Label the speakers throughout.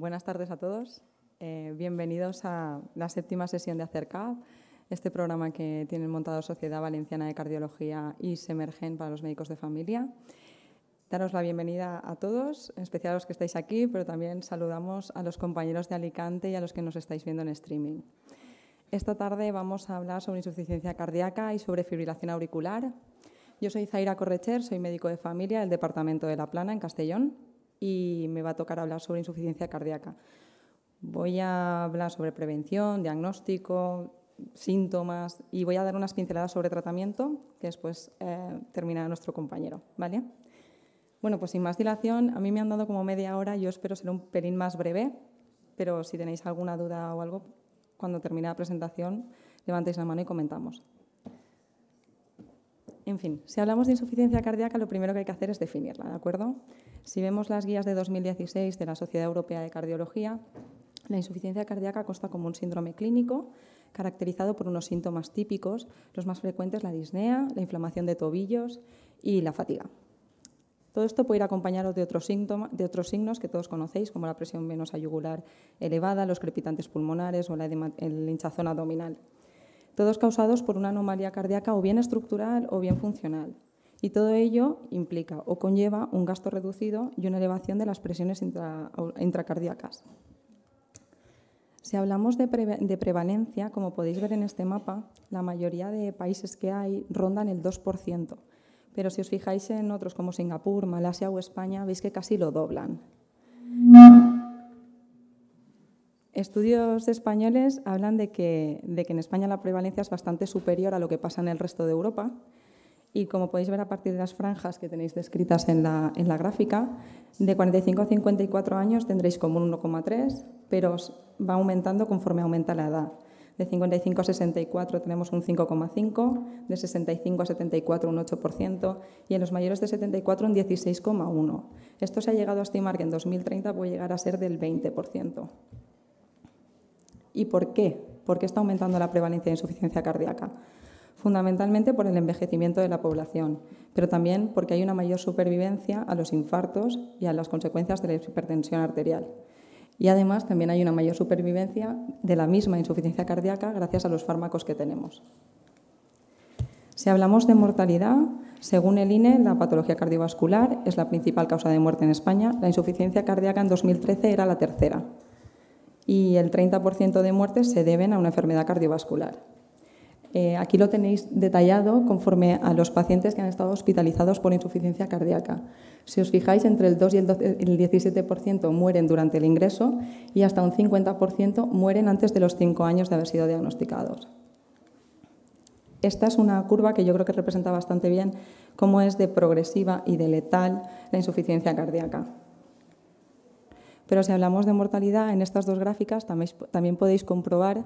Speaker 1: buenas tardes a todos. Eh, bienvenidos a la séptima sesión de Acerca, este programa que tiene montado Sociedad Valenciana de Cardiología y Semergen para los médicos de familia. Daros la bienvenida a todos, en especial a los que estáis aquí, pero también saludamos a los compañeros de Alicante y a los que nos estáis viendo en streaming. Esta tarde vamos a hablar sobre insuficiencia cardíaca y sobre fibrilación auricular. Yo soy Zaira Correcher, soy médico de familia del Departamento de La Plana, en Castellón y me va a tocar hablar sobre insuficiencia cardíaca. Voy a hablar sobre prevención, diagnóstico, síntomas y voy a dar unas pinceladas sobre tratamiento que después eh, termina nuestro compañero, ¿vale? Bueno, pues sin más dilación, a mí me han dado como media hora, yo espero ser un pelín más breve, pero si tenéis alguna duda o algo, cuando termine la presentación, levantéis la mano y comentamos. En fin, si hablamos de insuficiencia cardíaca, lo primero que hay que hacer es definirla, ¿de acuerdo? Si vemos las guías de 2016 de la Sociedad Europea de Cardiología, la insuficiencia cardíaca consta como un síndrome clínico caracterizado por unos síntomas típicos, los más frecuentes la disnea, la inflamación de tobillos y la fatiga. Todo esto puede ir acompañado de otros, de otros signos que todos conocéis, como la presión venosa yugular elevada, los crepitantes pulmonares o la el hinchazón abdominal todos causados por una anomalía cardíaca o bien estructural o bien funcional. Y todo ello implica o conlleva un gasto reducido y una elevación de las presiones intracardíacas. Si hablamos de, de, prevalencia, como podéis ver en este mapa, la mayoría de países que hay rondan el 2%, pero si os fijáis en otros como Singapur, Malasia o España, veis que casi lo doblan. Estudios españoles hablan de que, en España la prevalencia es bastante superior a lo que pasa en el resto de Europa. Y como podéis ver a partir de las franjas que tenéis descritas en la, en la gráfica, de 45 a 54 años tendréis como un 1,3, pero va aumentando conforme aumenta la edad. De 55 a 64 tenemos un 5,5, de 65 a 74 un 8% y en los mayores de 74 un 16,1. Esto se ha llegado a estimar que en 2030 puede llegar a ser del 20%. ¿Y por qué? ¿Por qué está aumentando la prevalencia de insuficiencia cardíaca? Fundamentalmente por el envejecimiento de la población, pero también porque hay una mayor supervivencia a los infartos y a las consecuencias de la hipertensión arterial. Y además también hay una mayor supervivencia de la misma insuficiencia cardíaca gracias a los fármacos que tenemos. Si hablamos de mortalidad, según el INE, la patología cardiovascular es la principal causa de muerte en España. La insuficiencia cardíaca en 2013 era la tercera y el 30% de muertes se deben a una enfermedad cardiovascular. Eh, aquí lo tenéis detallado conforme a los pacientes que han estado hospitalizados por insuficiencia cardíaca. Si os fijáis, entre el 2 y el, el 17% mueren durante el ingreso y hasta un 50% mueren antes de los 5 años de haber sido diagnosticados. Esta es una curva que yo creo que representa bastante bien cómo es de progresiva y de letal la insuficiencia cardíaca. Pero si hablamos de mortalidad, en estas dos gráficas también, podéis comprobar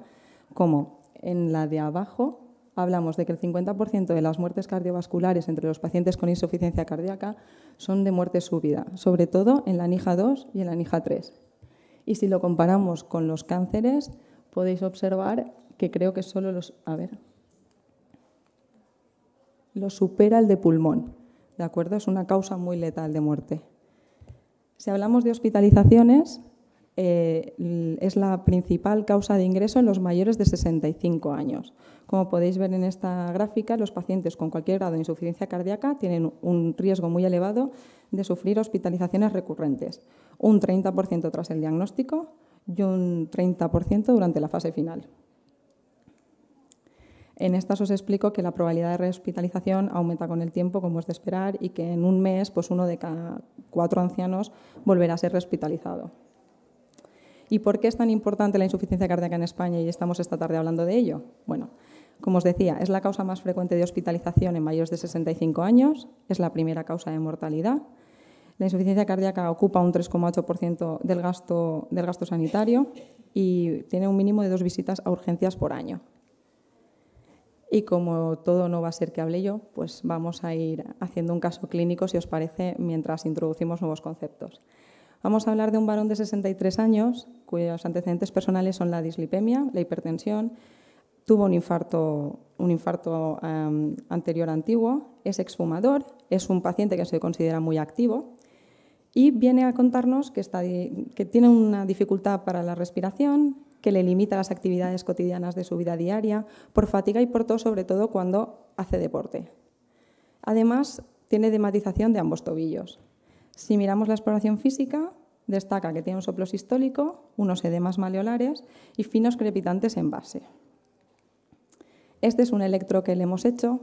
Speaker 1: cómo en la de abajo hablamos de que el 50% de las muertes cardiovasculares entre los pacientes con insuficiencia cardíaca son de muerte súbita, sobre todo en la NIJA 2 y en la NIJA 3. Y si lo comparamos con los cánceres, podéis observar que creo que solo los... A ver. Lo supera el de pulmón, ¿de acuerdo? Es una causa muy letal de muerte. Si hablamos de hospitalizaciones, eh, es la principal causa de ingreso en los mayores de 65 años. Como podéis ver en esta gráfica, los pacientes con cualquier grado de insuficiencia cardíaca tienen un riesgo muy elevado de sufrir hospitalizaciones recurrentes, un 30% tras el diagnóstico y un 30% durante la fase final. En estas os explico que la probabilidad de rehospitalización aumenta con el tiempo, como es de esperar, y que en un mes pues uno de cada cuatro ancianos volverá a ser rehospitalizado. ¿Y por qué es tan importante la insuficiencia cardíaca en España y estamos esta tarde hablando de ello? Bueno, como os decía, es la causa más frecuente de hospitalización en mayores de 65 años, es la primera causa de mortalidad. La insuficiencia cardíaca ocupa un 3,8% del gasto, del gasto sanitario y tiene un mínimo de dos visitas a urgencias por año y como todo no va a ser que hable yo, pues vamos a ir haciendo un caso clínico, si os parece, mientras introducimos nuevos conceptos. Vamos a hablar de un varón de 63 años cuyos antecedentes personales son la dislipemia, la hipertensión, tuvo un infarto, un infarto em, anterior antiguo, es exfumador, es un paciente que se considera muy activo y viene a contarnos que, está, que tiene una dificultad para la respiración, que le limita las actividades cotidianas de su vida diaria, por fatiga y por todo, sobre todo cuando hace deporte. Además, tiene dematización de ambos tobillos. Si miramos la exploración física, destaca que tiene un soplo sistólico, unos edemas maleolares y finos crepitantes en base. Este es un electro que le hemos hecho,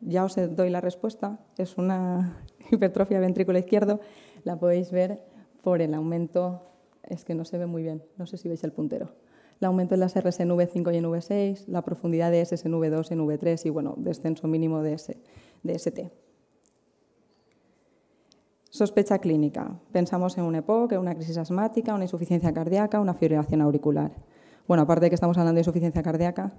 Speaker 1: ya os doy la respuesta, es una hipertrofia ventrículo izquierdo, la podéis ver por el aumento, es que no se ve muy bien, no sé si veis el puntero el aumento de las Rs en V5 y en V6, la profundidad de S en V2 y en V3 y, bueno, descenso mínimo de, ST. Sospecha clínica. Pensamos en un EPOC, en una crisis asmática, una insuficiencia cardíaca, una fibrilación auricular. Bueno, aparte de que estamos hablando de insuficiencia cardíaca,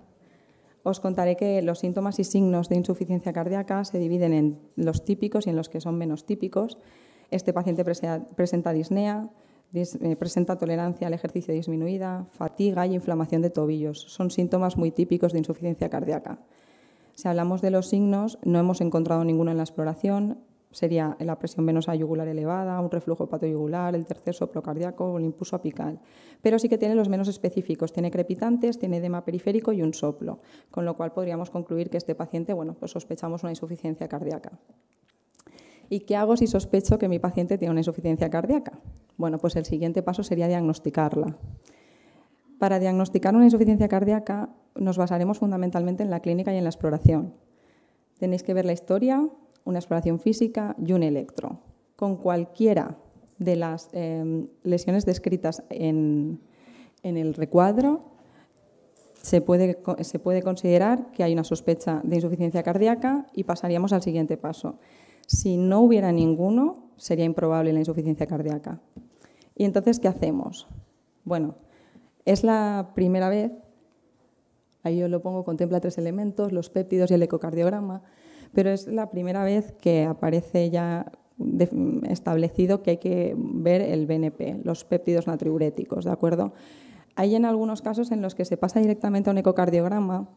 Speaker 1: os contaré que los síntomas y signos de insuficiencia cardíaca se dividen en los típicos y en los que son menos típicos. Este paciente presenta disnea, eh, presenta tolerancia al ejercicio disminuida, fatiga y inflamación de tobillos. Son síntomas muy típicos de insuficiencia cardíaca. Si hablamos de los signos, no hemos encontrado ninguno en la exploración. Sería la presión venosa yugular elevada, un reflujo patoyugular, el tercer soplo cardíaco o el impulso apical. Pero sí que tiene los menos específicos. Tiene crepitantes, tiene edema periférico y un soplo. Con lo cual podríamos concluir que este paciente, bueno, pues sospechamos una insuficiencia cardíaca. ¿Y qué hago si sospecho que mi paciente tiene una insuficiencia cardíaca? Bueno, pues el siguiente paso sería diagnosticarla. Para diagnosticar una insuficiencia cardíaca nos basaremos fundamentalmente en la clínica y en la exploración. Tenéis que ver la historia, una exploración física y un electro. Con cualquiera de las eh, lesiones descritas en, el recuadro, se puede considerar que hay una sospecha de insuficiencia cardíaca y pasaríamos al siguiente paso. Si no hubiera ninguno, sería improbable la insuficiencia cardíaca. ¿Y entonces qué hacemos? Bueno, es la primera vez, ahí yo lo pongo, contempla tres elementos, los péptidos y el ecocardiograma, pero es la primera vez que aparece ya establecido que hay que ver el BNP, los péptidos natriuréticos, ¿de acuerdo? Hay en algunos casos en los que se pasa directamente a un ecocardiograma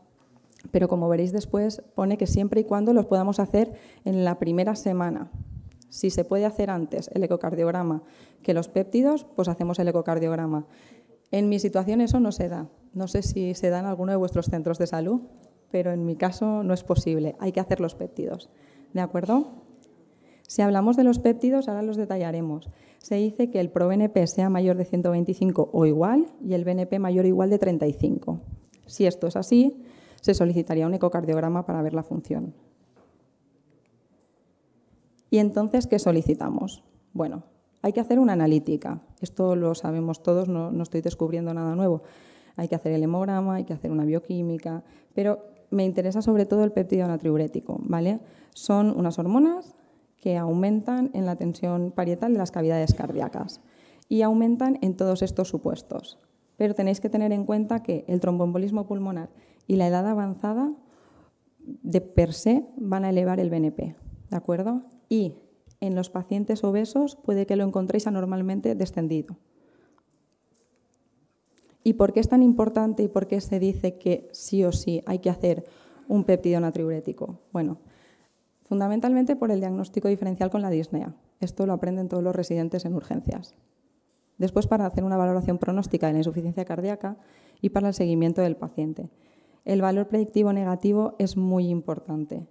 Speaker 1: pero como veréis después, pone que siempre y cuando los podamos hacer en la primera semana. Si se puede hacer antes el ecocardiograma que los péptidos, pues hacemos el ecocardiograma. En mi situación eso no se da. No sé si se da en alguno de vuestros centros de salud, pero en mi caso no es posible. Hay que hacer los péptidos. ¿De acuerdo? Si hablamos de los péptidos, ahora los detallaremos. Se dice que el ProBNP sea mayor de 125 o igual y el BNP mayor o igual de 35. Si esto es así, se solicitaría un ecocardiograma para ver la función. ¿Y entonces qué solicitamos? Bueno, hay que hacer una analítica. Esto lo sabemos todos, no, estoy descubriendo nada nuevo. Hay que hacer el hemograma, hay que hacer una bioquímica, pero me interesa sobre todo el péptido natriurético, ¿vale? Son unas hormonas que aumentan en la tensión parietal de las cavidades cardíacas y aumentan en todos estos supuestos. Pero tenéis que tener en cuenta que el tromboembolismo pulmonar y la edad avanzada de per se van a elevar el BNP, ¿de acuerdo? Y en los pacientes obesos puede que lo encontréis anormalmente descendido. ¿Y por qué es tan importante y por qué se dice que sí o sí hay que hacer un peptidona natriurético? Bueno, fundamentalmente por el diagnóstico diferencial con la disnea. Esto lo aprenden todos los residentes en urgencias. Después para hacer una valoración pronóstica de la insuficiencia cardíaca y para el seguimiento del paciente el valor predictivo negativo es muy importante.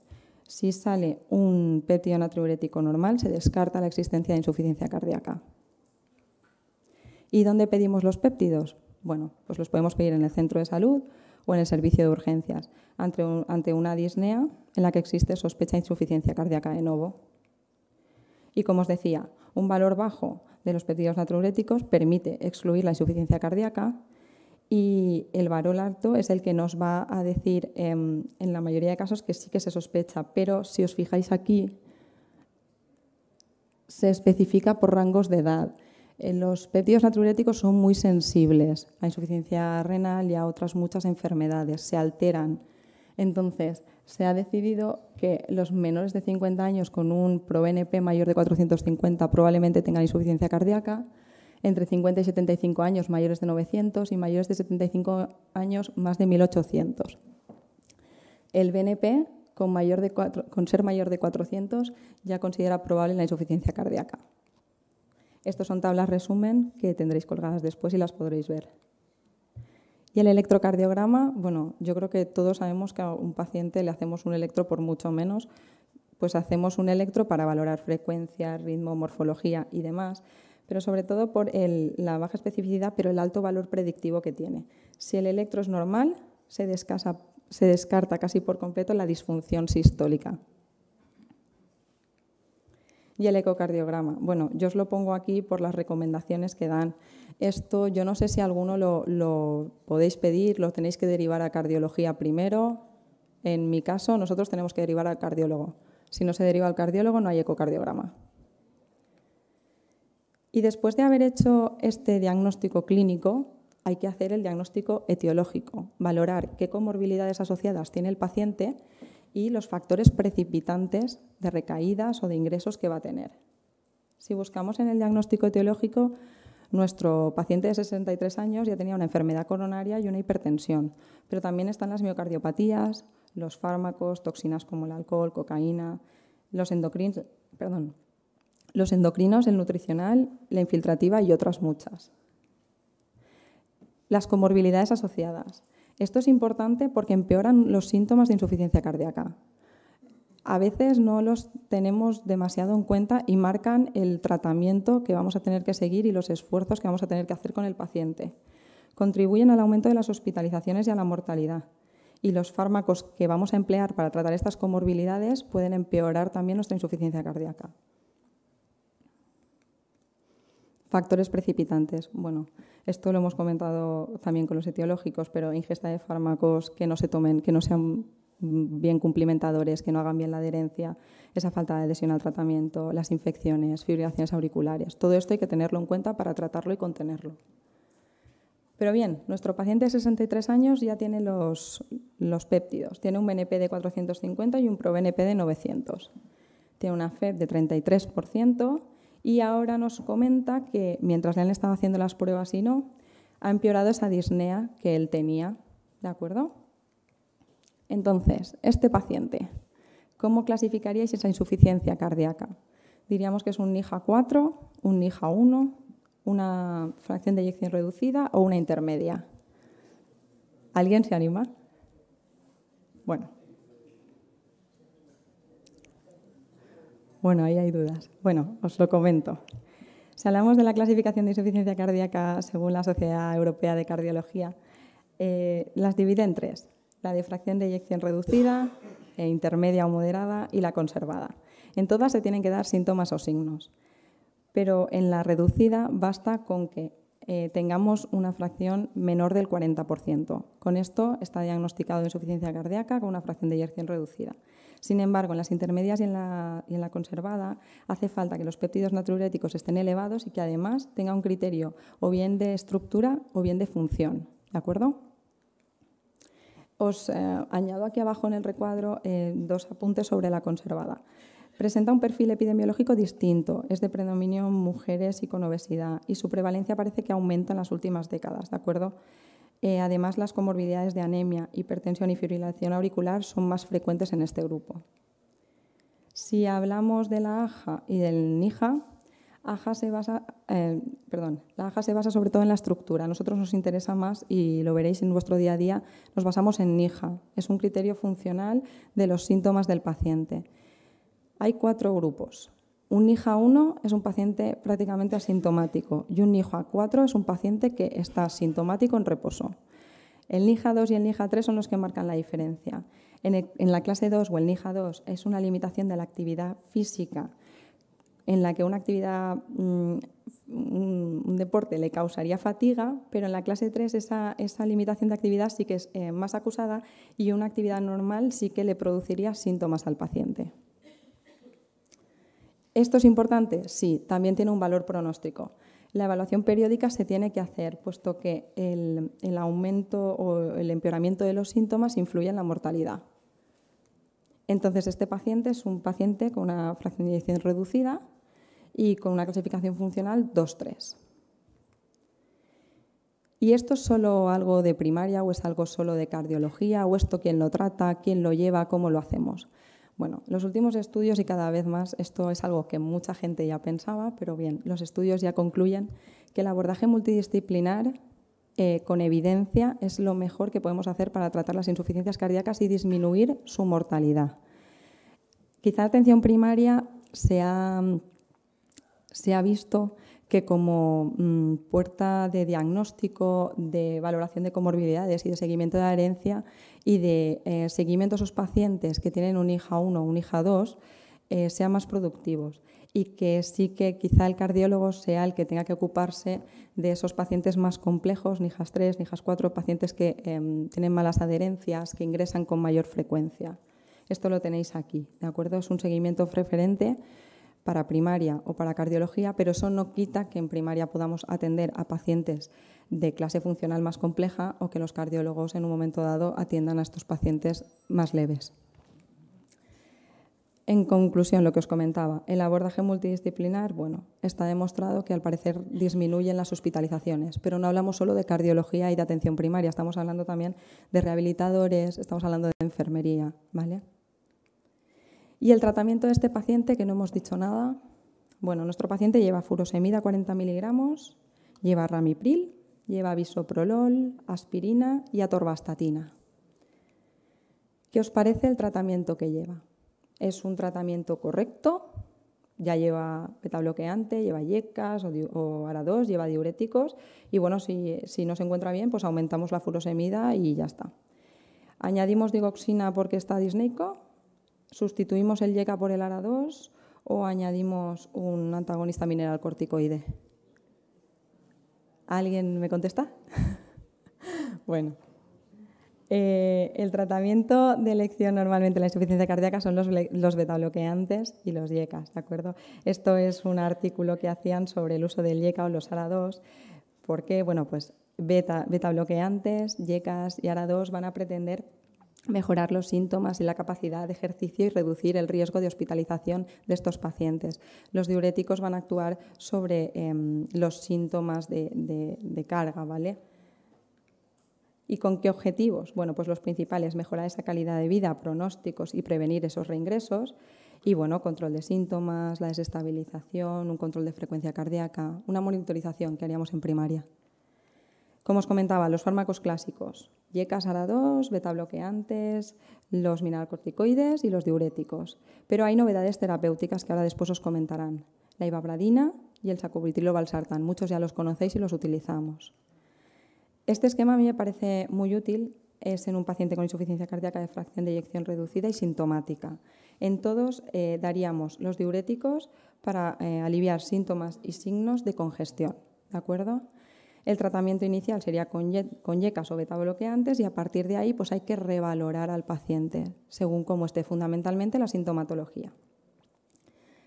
Speaker 1: Si sale un péptido natriurético normal, se descarta la existencia de insuficiencia cardíaca. ¿Y dónde pedimos los péptidos? Bueno, pues los podemos pedir en el centro de salud o en el servicio de urgencias, ante, ante una disnea en la que existe sospecha de insuficiencia cardíaca de novo. Y como os decía, un valor bajo de los péptidos natriuréticos permite excluir la insuficiencia cardíaca y el varón alto es el que nos va a decir em, en la mayoría de casos que sí que se sospecha, pero si os fijáis aquí, se especifica por rangos de edad. Eh, los péptidos natriuréticos son muy sensibles a insuficiencia renal y a otras muchas enfermedades, se alteran. Entonces, se ha decidido que los menores de 50 años con un ProNP mayor de 450 probablemente tengan insuficiencia cardíaca, entre 50 y 75 años mayores de 900 y mayores de 75 años más de 1.800. El BNP, con, ser mayor de 400, ya considera probable la insuficiencia cardíaca. Estos son tablas resumen que tendréis colgadas después y las podréis ver. Y el electrocardiograma, bueno, yo creo que todos sabemos que a un paciente le hacemos un electro por mucho menos, pues hacemos un electro para valorar frecuencia, ritmo, morfología y demás, pero sobre todo por la baja especificidad, pero el alto valor predictivo que tiene. Si el electro es normal, se, descarta casi por completo la disfunción sistólica. Y el ecocardiograma. Bueno, yo os lo pongo aquí por las recomendaciones que dan. Esto yo no sé si alguno lo, lo podéis pedir, lo tenéis que derivar a cardiología primero. En mi caso, nosotros tenemos que derivar al cardiólogo. Si no se deriva al cardiólogo, no hay ecocardiograma. Y después de haber hecho este diagnóstico clínico, hay que hacer el diagnóstico etiológico, valorar qué comorbilidades asociadas tiene el paciente y los factores precipitantes de recaídas o de ingresos que va a tener. Si buscamos en el diagnóstico etiológico, nuestro paciente de 63 años ya tenía una enfermedad coronaria y una hipertensión, pero también están las miocardiopatías, los fármacos, toxinas como el alcohol, cocaína, los endocrinos, perdón, los endocrinos, el nutricional, la infiltrativa y otras muchas. Las comorbilidades asociadas. Esto es importante porque empeoran los síntomas de insuficiencia cardíaca. A veces no los tenemos demasiado en cuenta y marcan el tratamiento que vamos a tener que seguir y los esfuerzos que vamos a tener que hacer con el paciente. Contribuyen al aumento de las hospitalizaciones y a la mortalidad y los fármacos que vamos a emplear para tratar estas comorbilidades pueden empeorar también nuestra insuficiencia cardíaca. Factores precipitantes. Bueno, esto lo hemos comentado también con los etiológicos, pero ingesta de fármacos que no se tomen, que no sean bien cumplimentadores, que no hagan bien la adherencia, esa falta de adhesión al tratamiento, las infecciones, fibrilaciones auriculares. Todo esto hay que tenerlo en cuenta para tratarlo y contenerlo. Pero bien, nuestro paciente de 63 años ya tiene los, los péptidos. Tiene un BNP de 450 y un ProBNP de 900. Tiene una FEP de 33% y ahora nos comenta que mientras le han estado haciendo las pruebas y no, ha empeorado esa disnea que él tenía, ¿de acuerdo? Entonces, este paciente, ¿cómo clasificaríais esa insuficiencia cardíaca? Diríamos que es un nija 4, un nija 1, una fracción de eyección reducida o una intermedia. ¿Alguien se anima? Bueno, Bueno, ahí hay dudas. Bueno, os lo comento. Si hablamos de la clasificación de insuficiencia cardíaca según la Sociedad Europea de Cardiología, eh, las divide en tres. La difracción de eyección reducida, e intermedia o moderada y la conservada. En todas se tienen que dar síntomas o signos. Pero en la reducida basta con que eh, tengamos una fracción menor del 40%. Con esto está diagnosticado insuficiencia cardíaca con una fracción de eyección reducida. Sin embargo, en las intermedias y en la, conservada hace falta que los péptidos natriuréticos estén elevados y que además tenga un criterio o bien de estructura o bien de función. ¿De acuerdo? Os eh, añado aquí abajo en el recuadro eh, dos apuntes sobre la conservada. Presenta un perfil epidemiológico distinto, es de predominio en mujeres y con obesidad y su prevalencia parece que aumenta en las últimas décadas, ¿de acuerdo? Eh, además, las comorbilidades de anemia, hipertensión y fibrilación auricular son más frecuentes en este grupo. Si hablamos de la AJA y del NIJA, basa, eh, la AJA se basa sobre todo en la estructura. A nosotros nos interesa más, y lo veréis en vuestro día a día, nos basamos en NIJA. Es un criterio funcional de los síntomas del paciente. Hay cuatro grupos. Un NIJA 1 es un paciente prácticamente asintomático y un NIJA 4 es un paciente que está asintomático en reposo. El NIJA 2 y el NIJA 3 son los que marcan la diferencia. En, la clase 2 o el NIJA 2 es una limitación de la actividad física en la que una actividad, mm, mm, un, deporte le causaría fatiga, pero en la clase 3 esa, limitación de actividad sí que es eh, más acusada y una actividad normal sí que le produciría síntomas al paciente. ¿Esto es importante? Sí, también tiene un valor pronóstico. La evaluación periódica se tiene que hacer, puesto que el, aumento o el empeoramiento de los síntomas influye en la mortalidad. Entonces, este paciente es un paciente con una fracción de reducida y con una clasificación funcional 2-3. ¿Y esto es solo algo de primaria o es algo solo de cardiología o esto quién lo trata, quién lo lleva, cómo lo hacemos? Bueno, los últimos estudios y cada vez más, esto es algo que mucha gente ya pensaba, pero bien, los estudios ya concluyen que el abordaje multidisciplinar eh, con evidencia es lo mejor que podemos hacer para tratar las insuficiencias cardíacas y disminuir su mortalidad. Quizá atención primaria se ha visto que como mm, puerta de diagnóstico, de valoración de comorbilidades y de seguimiento de adherencia y de eh, seguimiento a esos pacientes que tienen un hija 1 o un hija 2, eh, sean más productivos y que sí que quizá el cardiólogo sea el que tenga que ocuparse de esos pacientes más complejos, hijas 3, hijas 4, pacientes que em, tienen malas adherencias, que ingresan con mayor frecuencia. Esto lo tenéis aquí, ¿de acuerdo? Es un seguimiento referente para primaria o para cardiología, pero eso no quita que en primaria podamos atender a pacientes de clase funcional más compleja o que los cardiólogos en un momento dado atiendan a estos pacientes más leves. En conclusión, lo que os comentaba, el abordaje multidisciplinar, bueno, está demostrado que al parecer disminuyen las hospitalizaciones, pero no hablamos solo de cardiología y de atención primaria, estamos hablando también de rehabilitadores, estamos hablando de enfermería, ¿vale? Y el tratamiento de este paciente, que no hemos dicho nada, bueno, nuestro paciente lleva furosemida 40 miligramos, lleva ramipril, lleva bisoprolol, aspirina y atorvastatina. ¿Qué os parece el tratamiento que lleva? ¿Es un tratamiento correcto? Ya lleva betabloqueante, lleva yecas o, o lleva diuréticos y bueno, si, si no se encuentra bien, pues aumentamos la furosemida y ya está. Añadimos digoxina porque está disneico, sustituimos el YECA por el ARA2 o añadimos un antagonista mineral corticoide. ¿Alguien me contesta? bueno. Eh, el tratamiento de elección normalmente en la insuficiencia cardíaca son los, betabloqueantes y los yecas, ¿de acuerdo? Esto es un artículo que hacían sobre el uso del yeca o los ARA2, porque, bueno, pues beta, beta bloqueantes, y ARA2 van a pretender mejorar los síntomas y la capacidad de ejercicio y reducir el riesgo de hospitalización de estos pacientes. Los diuréticos van a actuar sobre em, los síntomas de, de carga, ¿vale? ¿Y con qué objetivos? Bueno, pues los principales, mejorar esa calidad de vida, pronósticos y prevenir esos reingresos. Y bueno, control de síntomas, la desestabilización, un control de frecuencia cardíaca, una monitorización que haríamos en primaria. Como os comentaba, los fármacos clásicos, yecas ARA2, beta bloqueantes, los mineralcorticoides y los diuréticos. Pero hay novedades terapéuticas que ahora después os comentarán. La ibabradina y el sacubitrilo valsartan. Muchos ya los conocéis y los utilizamos. Este esquema a mí me parece muy útil. Es en un paciente con insuficiencia cardíaca de fracción de eyección reducida y sintomática. En todos eh, daríamos los diuréticos para eh, aliviar síntomas y signos de congestión. ¿De acuerdo? El tratamiento inicial sería con, yecas o beta bloqueantes y a partir de ahí pues hay que revalorar al paciente según cómo esté fundamentalmente la sintomatología.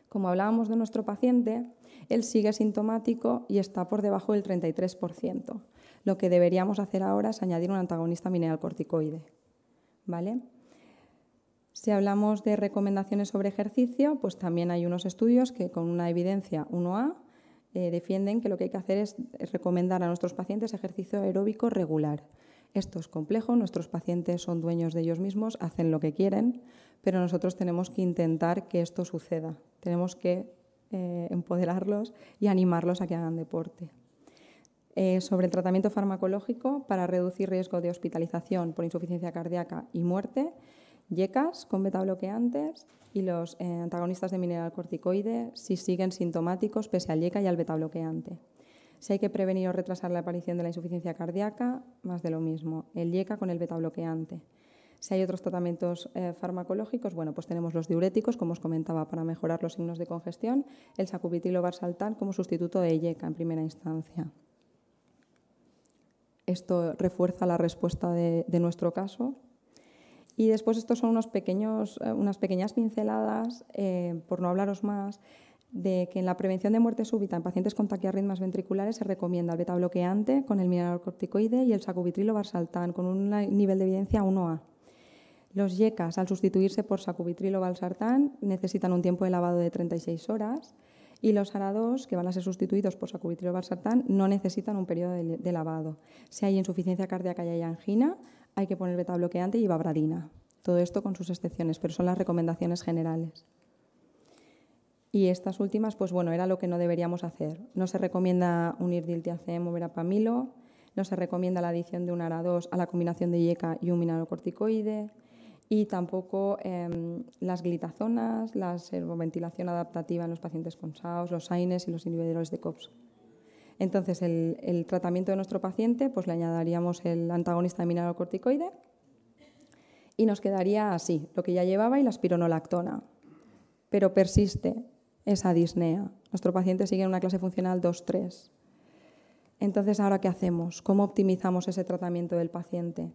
Speaker 1: Como hablábamos de nuestro paciente, él sigue sintomático y está por debajo del 33%. Lo que deberíamos hacer ahora es añadir un antagonista mineral corticoide. ¿Vale? Si hablamos de recomendaciones sobre ejercicio, pues también hay unos estudios que con una evidencia 1A eh, defienden que lo que hay que hacer es recomendar a nuestros pacientes ejercicio aeróbico regular. Esto es complejo, nuestros pacientes son dueños de ellos mismos, hacen lo que quieren, pero nosotros tenemos que intentar que esto suceda. Tenemos que eh, empoderarlos y animarlos a que hagan deporte. Eh, sobre el tratamiento farmacológico para reducir riesgo de hospitalización por insuficiencia cardíaca y muerte, yecas con beta bloqueantes y los eh, antagonistas de mineral corticoide si siguen sintomáticos pese al yeca y al beta bloqueante. Si hay que prevenir o retrasar la aparición de la insuficiencia cardíaca, más de lo mismo, el yeca con el beta bloqueante. Si hay otros tratamientos eh, farmacológicos, bueno, pues tenemos los diuréticos, como os comentaba, para mejorar los signos de congestión, el sacubitrilo saltar como sustituto de yeca en primera instancia. Esto refuerza la respuesta de nuestro caso y después estos son unos pequeños, eh, unas pequeñas pinceladas, eh, por no hablaros más, de que en la prevención de muerte súbita en pacientes con taquiarritmas ventriculares se recomienda el beta bloqueante con el mineralocorticoide y el sacubitrilo valsartán con un nivel de evidencia 1A. Los yecas, al sustituirse por sacubitrilo valsartán, necesitan un tiempo de lavado de 36 horas y los ara que van a ser sustituidos por sacubitrilo valsartán, no necesitan un periodo de, lavado. Si hay insuficiencia cardíaca y hay angina, hay que poner beta bloqueante y babradina. Todo esto con sus excepciones, pero son las recomendaciones generales. Y estas últimas, pues bueno, era lo que no deberíamos hacer. No se recomienda unir diltiazem o verapamilo, no se recomienda la adición de un ARA2 a la combinación de IECA y un mineralocorticoide, y tampoco em, las glitazonas, la servoventilación adaptativa en los pacientes con SAOS, los AINES y los inhibidores de COPS. Entonces, el, tratamiento de nuestro paciente, pues le añadiríamos el antagonista de mineralocorticoide y nos quedaría así, lo que ya llevaba y la espironolactona. Pero persiste esa disnea. Nuestro paciente sigue en una clase funcional 2-3. Entonces, ¿ahora qué hacemos? ¿Cómo optimizamos ese tratamiento del paciente?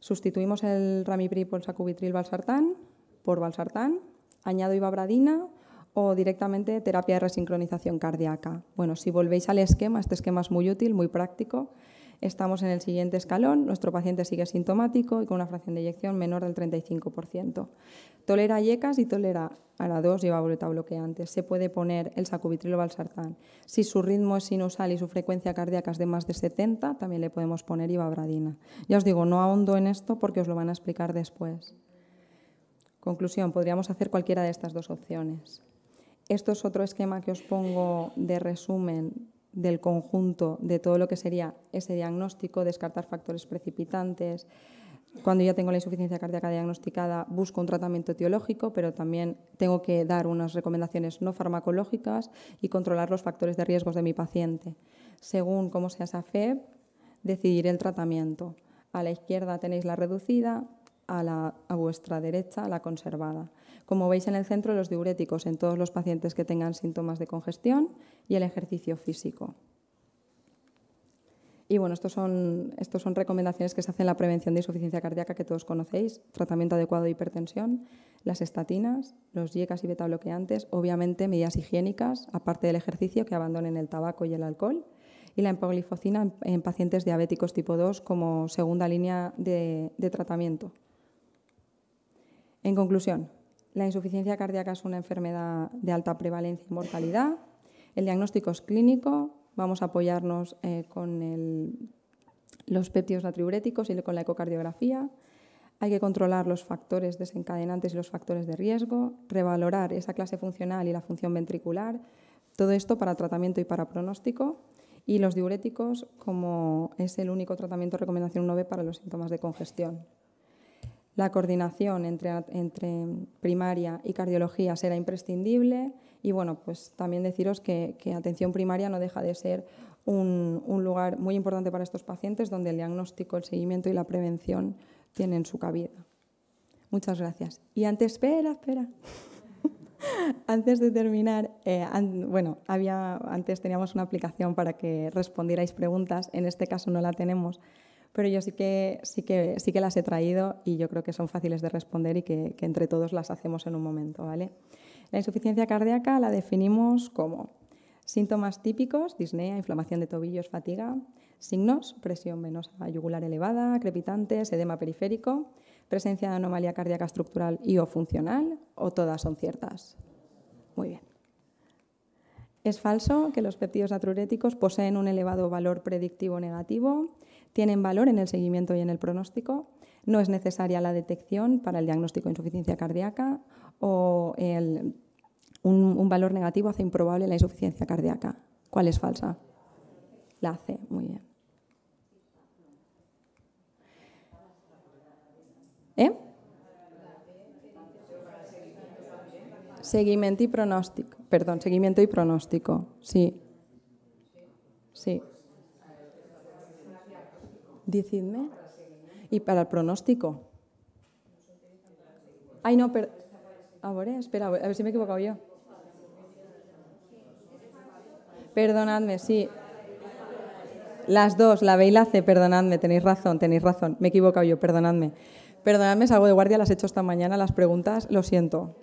Speaker 1: Sustituimos el ramipril por sacubitril valsartán, por valsartán, añado ibabradina o directamente terapia de resincronización cardíaca. Bueno, si volvéis al esquema, este esquema es muy útil, muy práctico. Estamos en el siguiente escalón, nuestro paciente sigue sintomático y con una fracción de eyección menor del 35%. Tolera yecas y tolera a la 2 y boleta bloqueante. Se puede poner el sacubitril o valsartán. Si su ritmo es sinusal y su frecuencia cardíaca es de más de 70, también le podemos poner ibabradina. Ya os digo, no ahondo en esto porque os lo van a explicar después. Conclusión, podríamos hacer cualquiera de estas dos opciones. Esto es otro esquema que os pongo de resumen del conjunto de todo lo que sería ese diagnóstico, descartar factores precipitantes. Cuando ya tengo la insuficiencia cardíaca diagnosticada, busco un tratamiento etiológico, pero también tengo que dar unas recomendaciones no farmacológicas y controlar los factores de riesgos de mi paciente. Según cómo sea esa fe, decidiré el tratamiento. A la izquierda tenéis la reducida, a vuestra derecha la conservada. Como veis en el centro, los diuréticos en todos los pacientes que tengan síntomas de congestión y el ejercicio físico. Y bueno, estos son, recomendaciones que se hacen en la prevención de insuficiencia cardíaca que todos conocéis, tratamiento adecuado de hipertensión, las estatinas, los yecas y beta bloqueantes, obviamente medidas higiénicas, aparte del ejercicio, que abandonen el tabaco y el alcohol, y la empaglifocina en, pacientes diabéticos tipo 2 como segunda línea de tratamiento. En conclusión, la insuficiencia cardíaca es una enfermedad de alta prevalencia y mortalidad. El diagnóstico es clínico. Vamos a apoyarnos eh, con los péptidos natriuréticos y con la ecocardiografía. Hay que controlar los factores desencadenantes y los factores de riesgo, revalorar esa clase funcional y la función ventricular, todo esto para tratamiento y para pronóstico, y los diuréticos como es el único tratamiento recomendación 9 para los síntomas de congestión. La coordinación entre, primaria y cardiología será imprescindible y bueno, pues también deciros que, que atención primaria no deja de ser un, lugar muy importante para estos pacientes donde el diagnóstico, el seguimiento y la prevención tienen su cabida. Muchas gracias. Y antes, espera, espera. antes de terminar, eh, bueno, había, antes teníamos una aplicación para que respondierais preguntas, en este caso no la tenemos pero yo sí que, sí, que, las he traído y yo creo que son fáciles de responder y que, entre todos las hacemos en un momento. ¿vale? La insuficiencia cardíaca la definimos como síntomas típicos, disnea, inflamación de tobillos, fatiga, signos, presión venosa yugular elevada, crepitantes, edema periférico, presencia de anomalía cardíaca estructural y o funcional, o todas son ciertas. Muy bien. Es falso que los peptidos natriuréticos poseen un elevado valor predictivo negativo tienen valor en el seguimiento y en el pronóstico. No es necesaria la detección para el diagnóstico de insuficiencia cardíaca o un, valor negativo hace improbable la insuficiencia cardíaca. ¿Cuál es falsa? La C, muy bien. ¿Eh? Seguimiento y pronóstico. Perdón, seguimiento y pronóstico. Sí. Sí. Decidme. Y para el pronóstico. Ay, no, pero... espera, a ver si me he equivocado yo. Perdonadme, sí. Las dos, la B y la C, perdonadme, tenéis razón, tenéis razón. Me he equivocado yo, perdonadme. Perdonadme, salgo de guardia, las he hecho esta mañana, las preguntas, lo siento.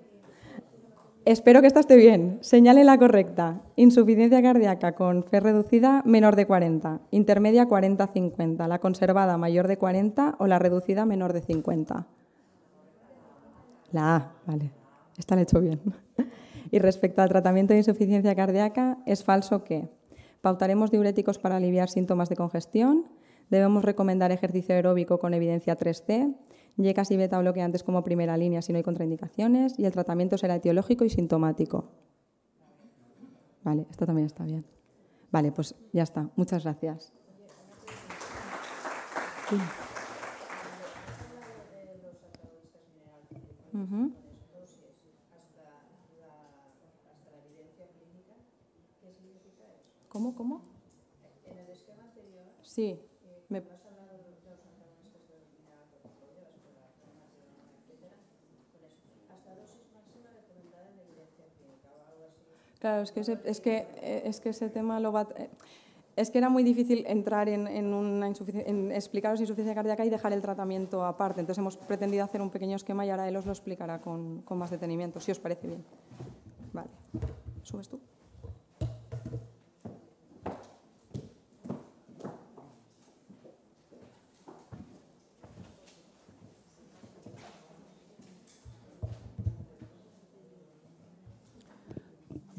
Speaker 1: Espero que esta esté bien. Señale la correcta. Insuficiencia cardíaca con Fe reducida menor de 40, intermedia 40-50, la conservada mayor de 40 o la reducida menor de 50. La A, vale. Está la hecho bien. Y respecto al tratamiento de insuficiencia cardíaca, es falso que pautaremos diuréticos para aliviar síntomas de congestión, debemos recomendar ejercicio aeróbico con evidencia 3C, Yecas y beta bloqueantes como primera línea si no hay contraindicaciones y el tratamiento será etiológico y sintomático. Vale, esto también está bien. Vale, pues ya está. Muchas gracias. ¿Cómo, cómo? Sí. Claro, es que ese, es que, eh, es que ese tema lo va... Eh, es que era muy difícil entrar en, una en explicaros insuficiencia cardíaca y dejar el tratamiento aparte. Entonces hemos pretendido hacer un pequeño esquema y ahora él os lo explicará con, con más detenimiento, si os parece bien. Vale. ¿Subes tú?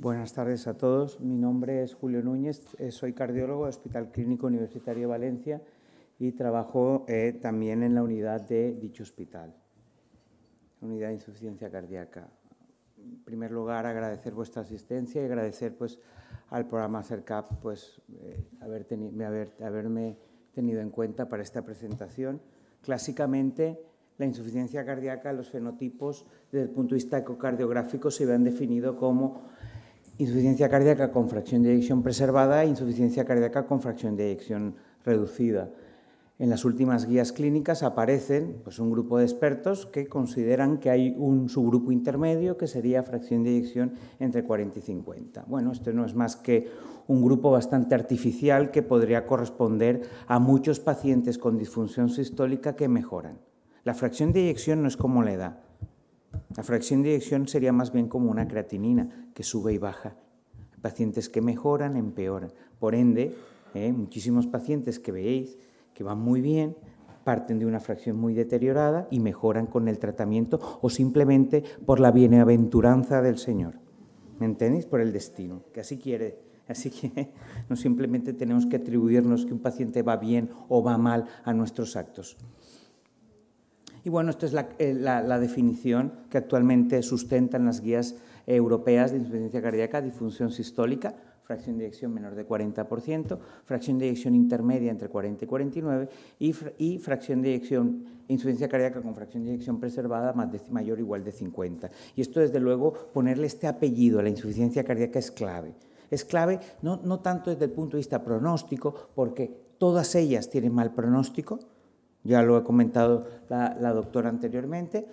Speaker 2: Buenas tardes a todos. Mi nombre es Julio Núñez, eh, soy cardiólogo del Hospital Clínico Universitario Valencia y trabajo eh, también en la unidad de dicho hospital, unidad de insuficiencia cardíaca. En primer lugar, agradecer vuestra asistencia y agradecer pues, al programa CERCAP pues, eh, haberme tenido en cuenta para esta presentación. Clásicamente, la insuficiencia cardíaca, los fenotipos desde el punto de vista ecocardiográfico se habían definido como Insuficiencia cardíaca con fracción de eyección preservada e insuficiencia cardíaca con fracción de eyección reducida. En las últimas guías clínicas aparecen pues, un grupo de expertos que consideran que hay un subgrupo intermedio que sería fracción de eyección entre 40 y 50. Bueno, esto no es más que un grupo bastante artificial que podría corresponder a muchos pacientes con disfunción sistólica que mejoran. La fracción de eyección no es como la edad. La fracción de eyección sería más bien como una creatinina que sube y baja. Pacientes que mejoran, empeoran. Por ende, eh, muchísimos pacientes que veéis que van muy bien, parten de una fracción muy deteriorada y mejoran con el tratamiento o simplemente por la bienaventuranza del Señor. ¿Me entendéis? Por el destino, que así quiere. Así que no simplemente tenemos que atribuirnos que un paciente va bien o va mal a nuestros actos. Y bueno, esta es eh, la, definición que actualmente sustentan las guías europeas de insuficiencia cardíaca, disfunción sistólica, fracción de eyección menor de 40%, fracción de eyección intermedia entre 40 y 49 y, fracción de eyección, insuficiencia cardíaca con fracción de eyección preservada más de, mayor o igual de 50. Y esto, desde luego, ponerle este apellido a la insuficiencia cardíaca es clave. Es clave no tanto desde el punto de vista pronóstico, porque todas ellas tienen mal pronóstico, ya lo ha comentado la, doctora anteriormente,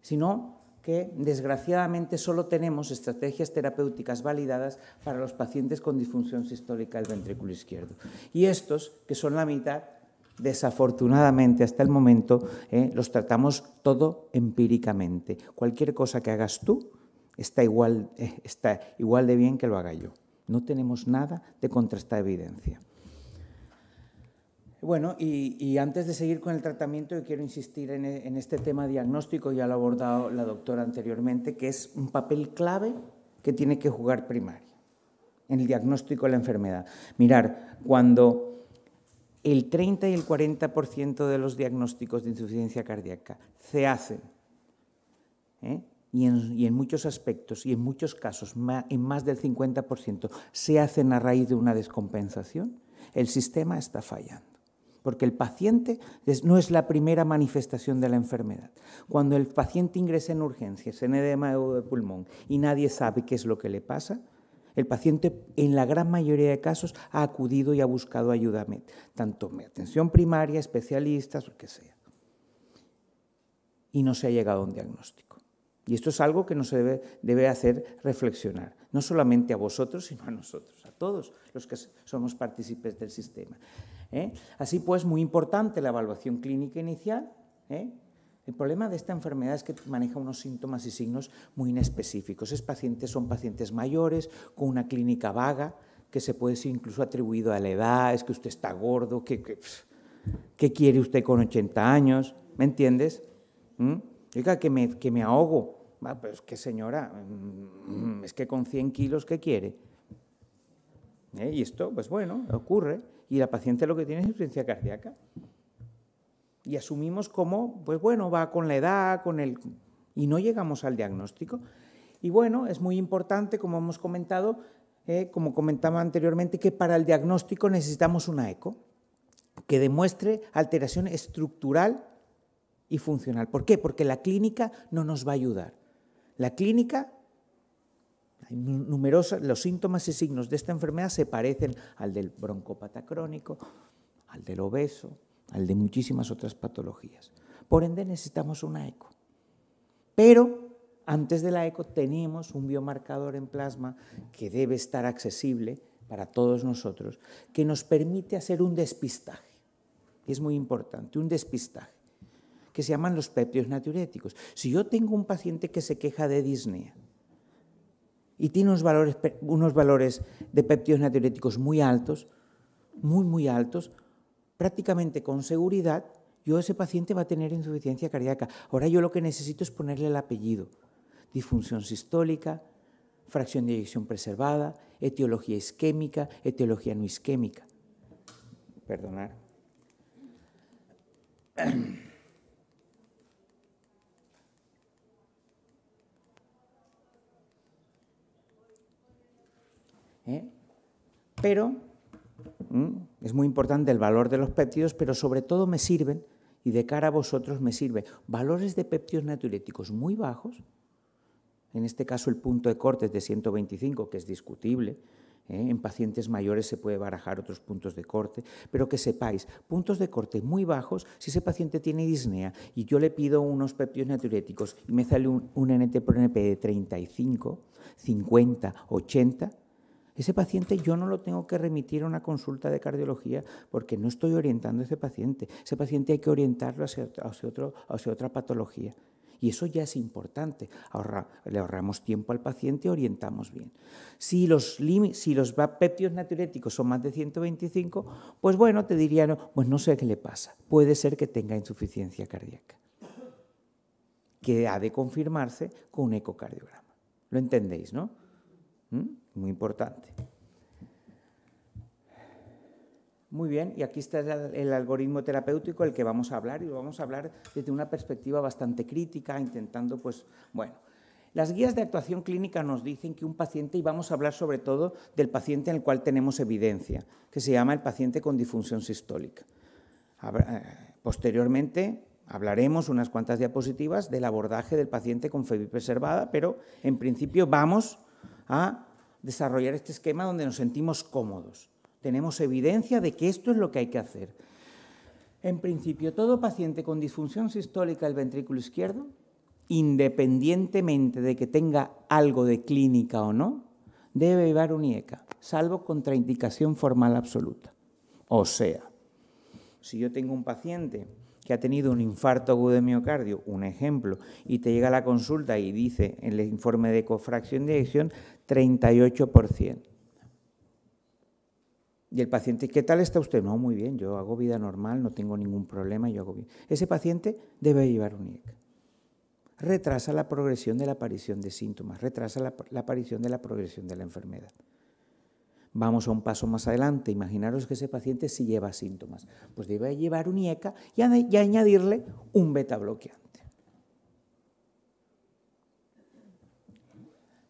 Speaker 2: sino que desgraciadamente solo tenemos estrategias terapéuticas validadas para los pacientes con disfunción sistólica del ventrículo izquierdo. Y estos, que son la mitad, desafortunadamente hasta el momento, eh, los tratamos todo empíricamente. Cualquier cosa que hagas tú eh, está igual, de bien que lo haga yo. No tenemos nada de contra esta evidencia. Bueno, y, antes de seguir con el tratamiento, yo quiero insistir e, en, este tema diagnóstico, ya lo ha abordado la doctora anteriormente, que es un papel clave que tiene que jugar primario en el diagnóstico de la enfermedad. Mirar, cuando el 30 y el 40% de los diagnósticos de insuficiencia cardíaca se hacen, ¿eh? y, en, muchos aspectos y en muchos casos, en más del 50%, se hacen a raíz de una descompensación, el sistema está fallando porque el paciente no es la primera manifestación de la enfermedad. Cuando el paciente ingresa en urgencias, en edema de pulmón, y nadie sabe qué es lo que le pasa, el paciente en la gran mayoría de casos ha acudido y ha buscado ayuda, tanto atención primaria, especialistas, lo que sea. Y no se ha llegado a un diagnóstico. Y esto es algo que nos debe, debe hacer reflexionar, no solamente a vosotros, sino a nosotros, a todos los que somos partícipes del sistema. ¿eh? Así pues, muy importante la evaluación clínica inicial. ¿eh? El problema de esta enfermedad es que maneja unos síntomas y signos muy inespecíficos. Es pacientes, son pacientes mayores, con una clínica vaga, que se puede ser incluso atribuido a la edad, es que usted está gordo, ¿qué quiere usted con 80 años? ¿Me entiendes? Diga ¿Mm? que me, ahogo. Ah, pues qué señora, mm, es que con 100 kilos, ¿qué quiere? ¿Eh? Y esto, pues bueno, ocurre y la paciente lo que tiene es insuficiencia cardíaca. Y asumimos como, pues bueno, va con la edad, con el... y no llegamos al diagnóstico. Y bueno, es muy importante, como hemos comentado, eh, como comentaba anteriormente, que para el diagnóstico necesitamos una eco que demuestre alteración estructural y funcional. ¿Por qué? Porque la clínica no nos va a ayudar. La clínica Numerosos, los síntomas y signos de esta enfermedad se parecen al del broncopata crónico, al del obeso, al de muchísimas otras patologías. Por ende necesitamos una eco. Pero antes de la eco tenemos un biomarcador en plasma que debe estar accesible para todos nosotros, que nos permite hacer un despistaje. Es muy importante, un despistaje, que se llaman los peptios natriuréticos. Si yo tengo un paciente que se queja de disnea y tiene unos valores, unos valores de peptidos natriuréticos muy altos, muy, muy altos, prácticamente con seguridad, yo ese paciente va a tener insuficiencia cardíaca. Ahora yo lo que necesito es ponerle el apellido. Disfunción sistólica, fracción de eyección preservada, etiología isquémica, etiología no isquémica. Perdonar. ¿eh? Pero es muy importante el valor de los péptidos, pero sobre todo me sirven, y de cara a vosotros me sirve. valores de péptidos natriuréticos muy bajos, en este caso el punto de corte es de 125, que es discutible, ¿eh? En pacientes mayores se puede barajar otros puntos de corte, pero que sepáis, puntos de corte muy bajos, si ese paciente tiene disnea y yo le pido unos péptidos natriuréticos y me sale un, un NT por NP de 35, 50, 80, ese paciente yo no lo tengo que remitir a una consulta de cardiología porque no estoy orientando a ese paciente. Ese paciente hay que orientarlo hacia, otra patología. Y eso ya es importante. le ahorramos tiempo al paciente, y orientamos bien. Si los, si los natriuréticos son más de 125, pues bueno, te dirían, pues no sé qué le pasa. Puede ser que tenga insuficiencia cardíaca, que ha de confirmarse con un ecocardiograma. ¿Lo entendéis, no? Mm, muy importante. Muy bien, y aquí está el algoritmo terapéutico el que vamos a hablar, y lo vamos a hablar desde una perspectiva bastante crítica, intentando, pues, bueno. Las guías de actuación clínica nos dicen que un paciente, y vamos a hablar sobre todo del paciente en el cual tenemos evidencia, que se llama el paciente con disfunción sistólica. Eh, posteriormente hablaremos unas cuantas diapositivas del abordaje del paciente con FEBI preservada, pero en principio vamos a desarrollar este esquema donde nos sentimos cómodos. Tenemos evidencia de que esto es lo que hay que hacer. En principio, todo paciente con disfunción sistólica del ventrículo izquierdo, independientemente de que tenga algo de clínica o no, debe llevar un IECA, salvo contraindicación formal absoluta. O sea, si yo tengo un paciente que ha tenido un infarto agudo de miocardio, un ejemplo, y te llega a la consulta y dice en el informe de cofracción de dirección, 38%. Y el paciente, ¿qué tal está usted? No, muy bien, yo hago vida normal, no tengo ningún problema, yo hago bien. Ese paciente debe llevar un e Retrasa la progresión de la aparición de síntomas, retrasa la, aparición de la progresión de la enfermedad. Vamos a un paso más adelante. Imaginaros que ese paciente sí lleva síntomas. Pues debe llevar un IECA y, añadirle un beta bloqueante.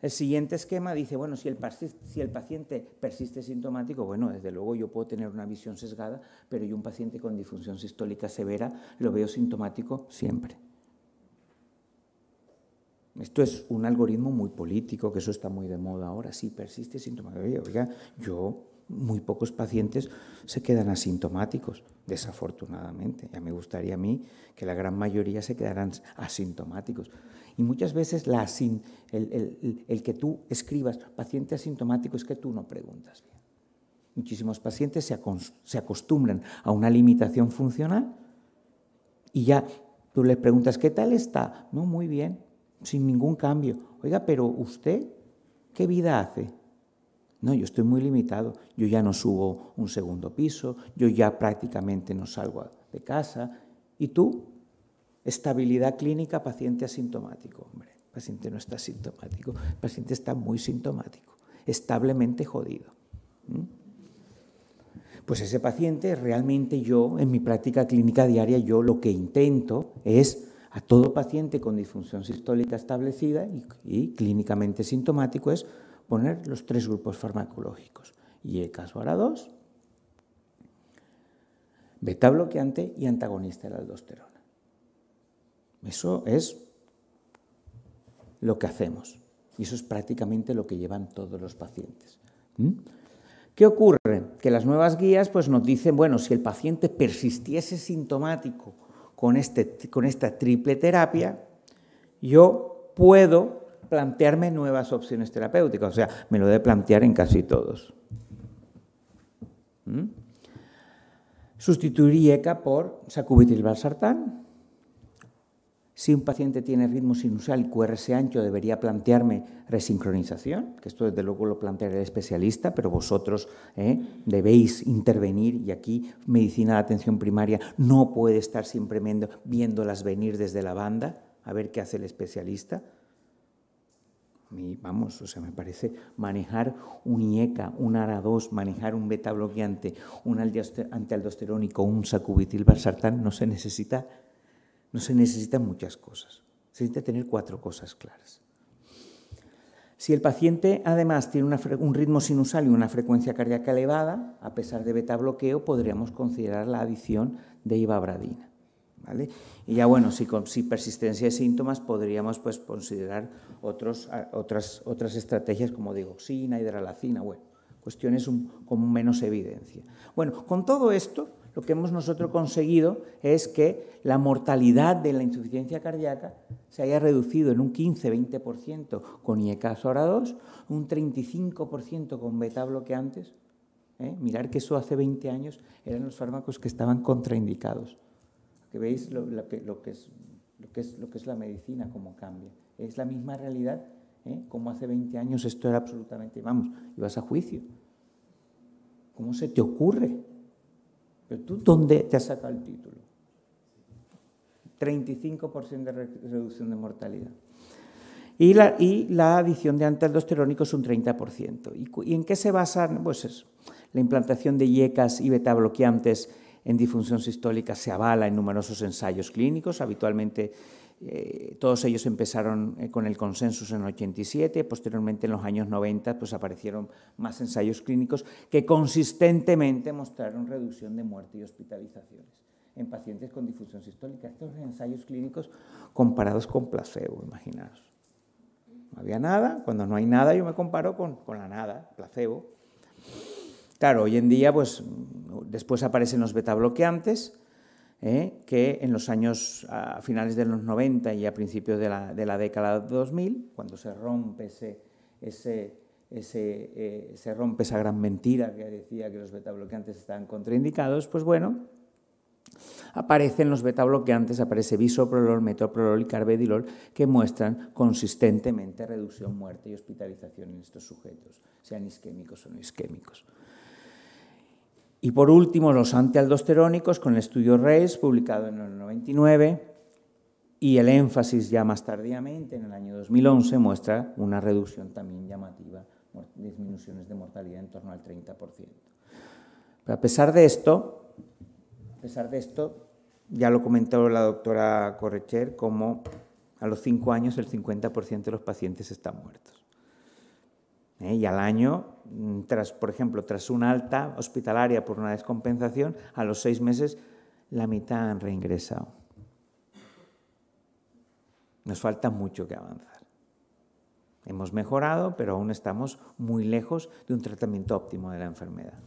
Speaker 2: El siguiente esquema dice, bueno, si el, paciente persiste sintomático, bueno, desde luego yo puedo tener una visión sesgada, pero yo un paciente con disfunción sistólica severa lo veo sintomático siempre. Esto es un algoritmo muy político, que eso está muy de moda ahora. Si persiste sintomático, oiga, yo muy pocos pacientes se quedan asintomáticos, desafortunadamente. Ya me gustaría a mí que la gran mayoría se quedaran asintomáticos. Y muchas veces la el, que tú escribas paciente asintomático es que tú no preguntas bien. Muchísimos pacientes se, se acostumbran a una limitación funcional y ya tú les preguntas, ¿qué tal está? No, muy bien, sin ningún cambio. Oiga, pero usted, ¿qué vida hace? No, yo estoy muy limitado. Yo ya no subo un segundo piso, yo ya prácticamente no salgo de casa. ¿Y tú? Estabilidad clínica, paciente asintomático. Hombre, paciente no está asintomático, el paciente está muy sintomático, establemente jodido. Pues ese paciente realmente yo, en mi práctica clínica diaria, yo lo que intento es a todo paciente con disfunción sistólica establecida y, clínicamente sintomático es poner los tres grupos farmacológicos. y e caso ahora 2 beta bloqueante y antagonista de la aldosterona. Eso es lo que hacemos. Y eso es prácticamente lo que llevan todos los pacientes. ¿Mm? ¿Qué ocurre? Que las nuevas guías pues, nos dicen, bueno, si el paciente persistiese sintomático con, este, esta triple terapia, yo puedo plantearme nuevas opciones terapéuticas. O sea, me lo de plantear en casi todos. ¿Mm? Sustituiría ECA por sacubitril si un paciente tiene ritmo sinusal y QRS ancho, debería plantearme resincronización, que esto desde luego lo planteará el especialista, pero vosotros ¿eh? debéis intervenir y aquí medicina de atención primaria no puede estar simplemente viéndolas venir desde la banda a ver qué hace el especialista. vamos, o sea, me parece manejar un IECA, un ARA2, manejar un beta bloqueante, un antialdosterónico, un sacubitil valsartán, no se necesita no se necesitan muchas cosas, se necesita tener cuatro cosas claras. Si el paciente además tiene un ritmo sinusal y una frecuencia cardíaca elevada, a pesar de beta bloqueo, podríamos considerar la adición de ibabradina. ¿vale? Y ya bueno, si, si persistencia de síntomas, podríamos pues, considerar otros, otras, otras estrategias como digoxina, hidralacina, bueno, cuestiones con menos evidencia. Bueno, con todo esto, lo que hemos nosotros conseguido es que la mortalidad de la insuficiencia cardíaca se haya reducido en un 15-20% con ahora e 2, un 35% con beta bloqueantes. ¿Eh? Mirar que eso hace 20 años eran los fármacos que estaban contraindicados. Que veis lo, que, es, lo, que, es, lo, que es, la medicina, cómo cambia. Es la misma realidad, ¿eh? como hace 20 años esto era absolutamente, vamos, ibas a juicio. ¿Cómo se te ocurre pero tú, ¿dónde te has sacado el título? 35% de reducción de mortalidad. Y la, y la adición de antaldosterónicos un 30%. ¿Y, en qué se basa? Pues eso, la implantación de yecas y e beta bloqueantes en disfunción sistólica se avala en numerosos ensayos clínicos, habitualmente eh, todos ellos empezaron eh, con el consenso en el 87, posteriormente en los años 90 pues aparecieron más ensayos clínicos que consistentemente mostraron reducción de muerte y hospitalizaciones en pacientes con difusión sistólica. Estos ensayos clínicos comparados con placebo, imaginaos. No había nada, cuando no hay nada yo me comparo con, la nada, placebo. Claro, hoy en día pues después aparecen los beta bloqueantes ¿eh? que en los años a finales de los 90 y a principios de la, década de 2000, cuando eh, se rompe esa gran mentira que decía que los betabloqueantes estaban contraindicados, pues bueno, aparecen los betabloqueantes, aparece bisoprolol, metoprolol y carvedilol, que muestran consistentemente reducción, muerte y hospitalización en estos sujetos, sean isquémicos o no isquémicos. Y por último, los antialdosterónicos con el estudio Reis, publicado en el 99, y el énfasis ya más tardíamente, en el año 2011, muestra una reducción también llamativa, disminuciones de mortalidad en torno al 30%. a pesar de esto, a pesar de esto, ya lo comentó la doctora Correcher, como a los 5 años el 50% de los pacientes están muertos. ¿eh? y al año, mm, por ejemplo, tras una alta hospitalaria por una descompensación, a los seis meses la mitad han reingresado. Nos falta mucho que avanzar. Hemos mejorado, pero aún estamos muy lejos de un tratamiento óptimo de la enfermedad.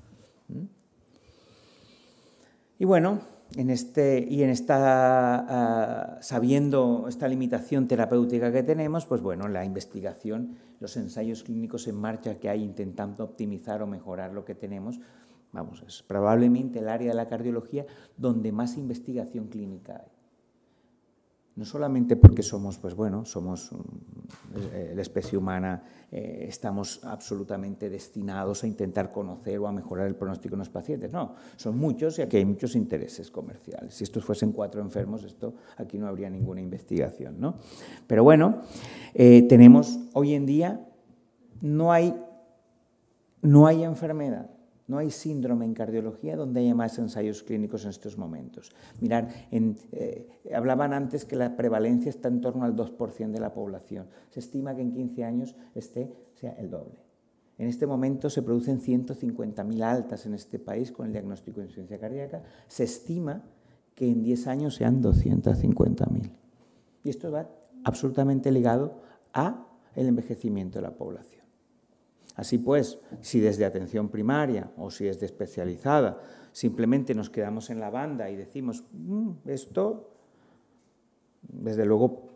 Speaker 2: Y bueno, en este, y en esta, ah, sabiendo esta limitación terapéutica que tenemos, pues bueno, la investigación, los ensayos clínicos en marcha que hay intentando optimizar o mejorar lo que tenemos, vamos, es probablemente el área de la cardiología donde más investigación clínica hay no solamente porque somos, pues bueno, somos mm, eh, la especie humana, eh, estamos absolutamente destinados a intentar conocer o a mejorar el pronóstico de los pacientes, no, son muchos y aquí hay muchos intereses comerciales. Si estos fuesen cuatro enfermos, esto aquí no habría ninguna investigación, ¿no? Pero bueno, eh, tenemos hoy en día, no hay, no hay enfermedad no hay síndrome en cardiología donde haya más ensayos clínicos en estos momentos. Mirar, eh, hablaban antes que la prevalencia está en torno al 2% de la población. Se estima que en 15 años esté sea el doble. En este momento se producen 150.000 altas en este país con el diagnóstico de insuficiencia cardíaca. Se estima que en 10 años sean 250.000. Y esto va absolutamente ligado a el envejecimiento de la población. Así pues, si desde atención primaria o si es de especializada simplemente nos quedamos en la banda y decimos, mm, esto, desde luego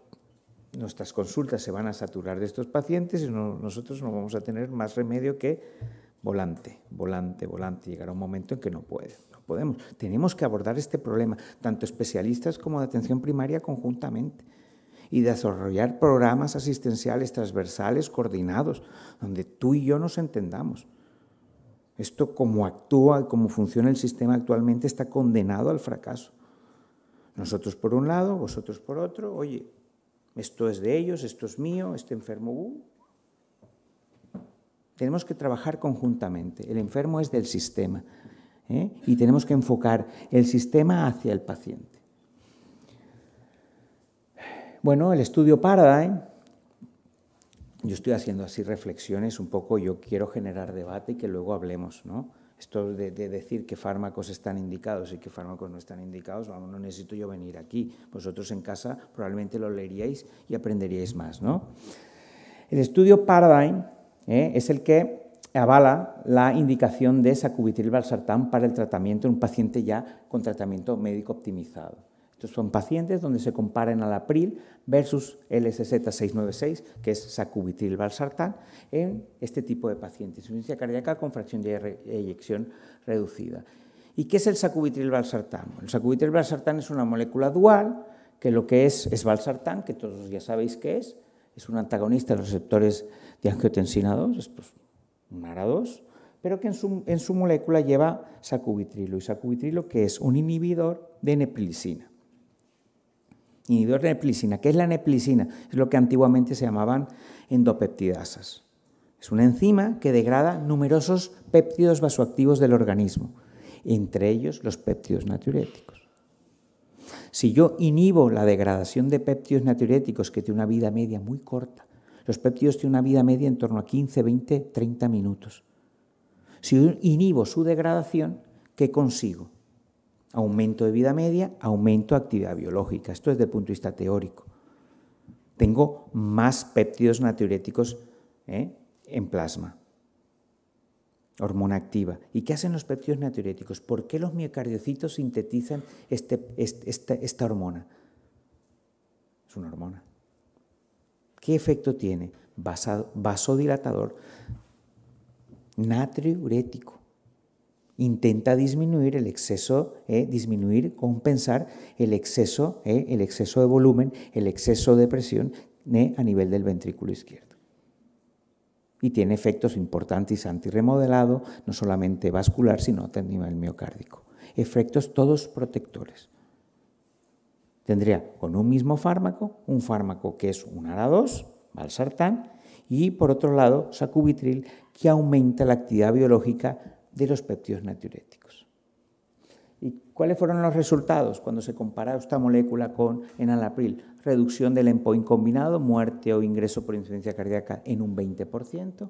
Speaker 2: nuestras consultas se van a saturar de estos pacientes y nosotros no vamos a tener más remedio que volante, volante, volante. Llegará un momento en que no puede, no podemos. Tenemos que abordar este problema, tanto especialistas como de atención primaria conjuntamente y desarrollar programas asistenciales transversales coordinados, donde tú y yo nos entendamos. Esto como actúa como funciona el sistema actualmente está condenado al fracaso. Nosotros por un lado, vosotros por otro, oye, esto es de ellos, esto es mío, este enfermo. Uh. Tenemos que trabajar conjuntamente. El enfermo es del sistema ¿eh? y tenemos que enfocar el sistema hacia el paciente. Bueno, el estudio Paradigm, yo estoy haciendo así reflexiones un poco, yo quiero generar debate y que luego hablemos, ¿no? Esto de, decir qué fármacos están indicados y qué fármacos no están indicados, vamos, no necesito yo venir aquí. Vosotros en casa probablemente lo leeríais y aprenderíais más, ¿no? El estudio Paradigm ¿eh? es el que avala la indicación de sacubitril Balsartán para el tratamiento en un paciente ya con tratamiento médico optimizado. Estos son pacientes donde se al april versus LSZ 696, que es sacubitril valsartán, en este tipo de pacientes. Insuficiencia cardíaca con fracción de eyección reducida. ¿Y qué es el sacubitril valsartán? El sacubitril valsartán es una molécula dual, que lo que es es valsartán, que todos ya sabéis qué es, es un antagonista de los receptores de angiotensina 2, es pues, un ARA2, pero que en su, molécula lleva sacubitrilo. ¿Y sacubitrilo que es? Un inhibidor de neprilisina inhibidor de ¿Qué es la neplicina? Es lo que antiguamente se llamaban endopeptidasas. Es una enzima que degrada numerosos péptidos vasoactivos del organismo, entre ellos los péptidos natriuréticos. Si yo inhibo la degradación de péptidos natriuréticos, que tiene una vida media muy corta, los péptidos tienen una vida media en torno a 15, 20, 30 minutos. Si inhibo su degradación, ¿qué consigo? Aumento de vida media, aumento de actividad biológica. Esto desde el punto de vista teórico. Tengo más péptidos natriuréticos ¿eh? en plasma. Hormona activa. ¿Y qué hacen los péptidos natriuréticos? ¿Por qué los miocardiocitos sintetizan este, este, esta, hormona? Es una hormona. ¿Qué efecto tiene? vasodilatador, natriurético intenta disminuir el exceso, eh, disminuir, compensar eh, el exceso, de volumen, el exceso de presión eh, a nivel del ventrículo izquierdo. Y tiene efectos importantes remodelado, no solamente vascular, sino también a nivel miocárdico. Efectos todos protectores. Tendría con un mismo fármaco, un fármaco que es un ARA2, valsartán, y por otro lado, sacubitril, que aumenta la actividad biológica de los péptidos natriuréticos. ¿Y cuáles fueron los resultados cuando se comparó esta molécula con enalapril? Reducción del endpoint combinado, muerte o ingreso por insuficiencia cardíaca en un 20%,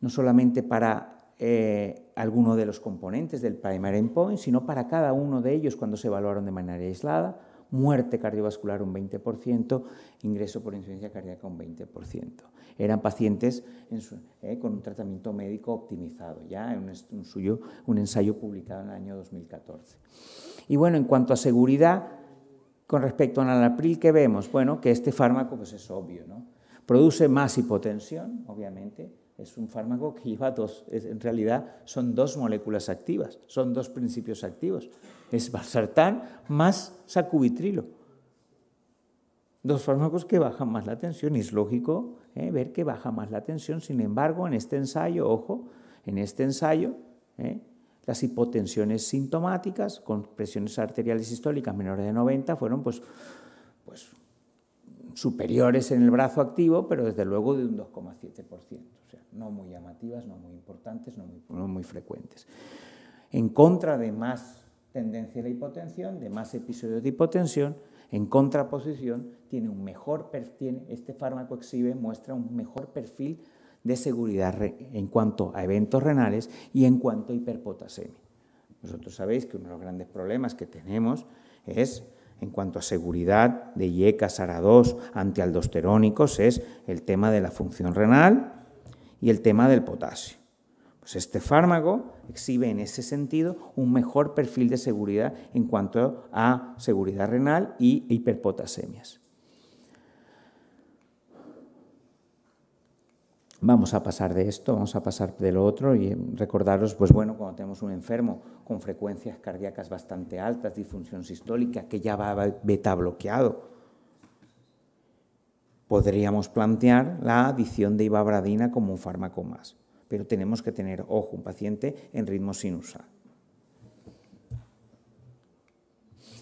Speaker 2: no solamente para eh, alguno de los componentes del primary endpoint, sino para cada uno de ellos cuando se evaluaron de manera aislada, muerte cardiovascular un 20%, ingreso por insuficiencia cardíaca un 20% eran pacientes eh, con un tratamiento médico optimizado, ya en un, suyo, un ensayo publicado en el año 2014. Y bueno, en cuanto a seguridad, con respecto a Nalapril, ¿qué vemos? Bueno, que este fármaco pues es obvio, ¿no? Produce más hipotensión, obviamente, es un fármaco que lleva dos, en realidad son dos moléculas activas, son dos principios activos. Es valsartán más sacubitrilo. Dos fármacos que bajan más la tensión y es lógico ¿eh? ver que baja más la tensión. Sin embargo, en este ensayo, ojo, en este ensayo, ¿eh? las hipotensiones sintomáticas con presiones arteriales sistólicas menores de 90 fueron pues, pues, superiores en el brazo activo, pero desde luego de un 2,7%. O sea, no muy llamativas, no muy importantes, no muy, no muy frecuentes. En contra de más tendencia de hipotensión, de más episodios de hipotensión, en contraposición, tiene un mejor este fármaco exhibe, muestra un mejor perfil de seguridad en cuanto a eventos renales y en cuanto a hiperpotasemia. Nosotros sabéis que uno de los grandes problemas que tenemos es, en cuanto a seguridad de IECA, sara 2 antialdosterónicos, es el tema de la función renal y el tema del potasio. Pues este fármaco exhibe en ese sentido un mejor perfil de seguridad en cuanto a seguridad renal y hiperpotasemias. Vamos a pasar de esto, vamos a pasar de lo otro y recordaros, pues bueno, cuando tenemos un enfermo con frecuencias cardíacas bastante altas, disfunción sistólica, que ya va beta bloqueado, podríamos plantear la adición de ibabradina como un fármaco más pero tenemos que tener ojo, un paciente en ritmo sinusal.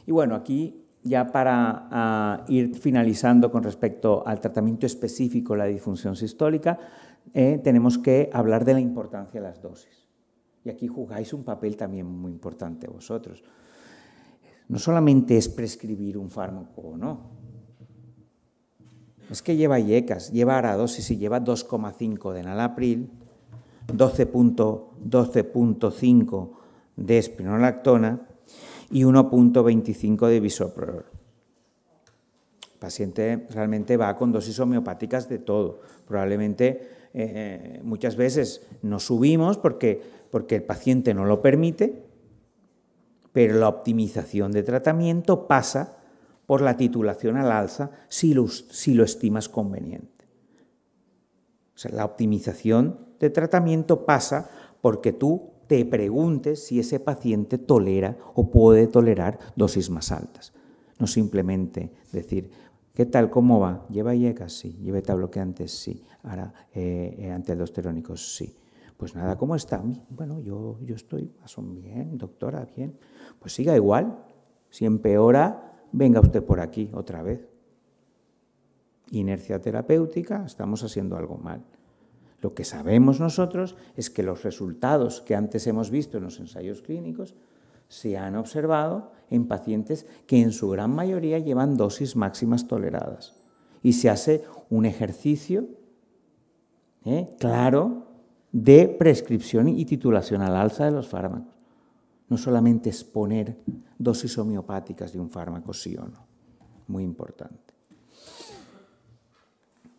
Speaker 2: Y bueno, aquí ya para ah, ir finalizando con respecto al tratamiento específico de la disfunción sistólica, eh, tenemos que hablar de la importancia de las dosis. Y aquí jugáis un papel también muy importante vosotros. No solamente es prescribir un fármaco o no. Es que lleva IECAS, lleva dosis y lleva 2,5 de enalapril, 12.5 de espinolactona y 1.25 de bisoprolol. El paciente realmente va con dosis homeopáticas de todo. Probablemente eh, eh, muchas veces no subimos porque, el paciente no lo permite, pero la optimización de tratamiento pasa por la titulación al alza si lo, si lo estimas conveniente. O sea, la optimización de tratamiento pasa porque tú te preguntes si ese paciente tolera o puede tolerar dosis más altas. No simplemente decir, ¿Qué tal? ¿Cómo va? ¿Lleva IECA? Sí. ¿Lleva antes Sí. Ahora, eh, eh Sí. Pues nada, ¿cómo está? Bueno, yo, yo estoy más bien, doctora, bien. Pues siga igual. Si empeora, venga usted por aquí otra vez. Inercia terapéutica, estamos haciendo algo mal. Lo que sabemos nosotros es que los resultados que antes hemos visto en los ensayos clínicos se han observado en pacientes que en su gran mayoría llevan dosis máximas toleradas. Y se hace un ejercicio ¿eh? claro de prescripción y titulación al alza de los fármacos. No solamente exponer dosis homeopáticas de un fármaco, sí o no. Muy importante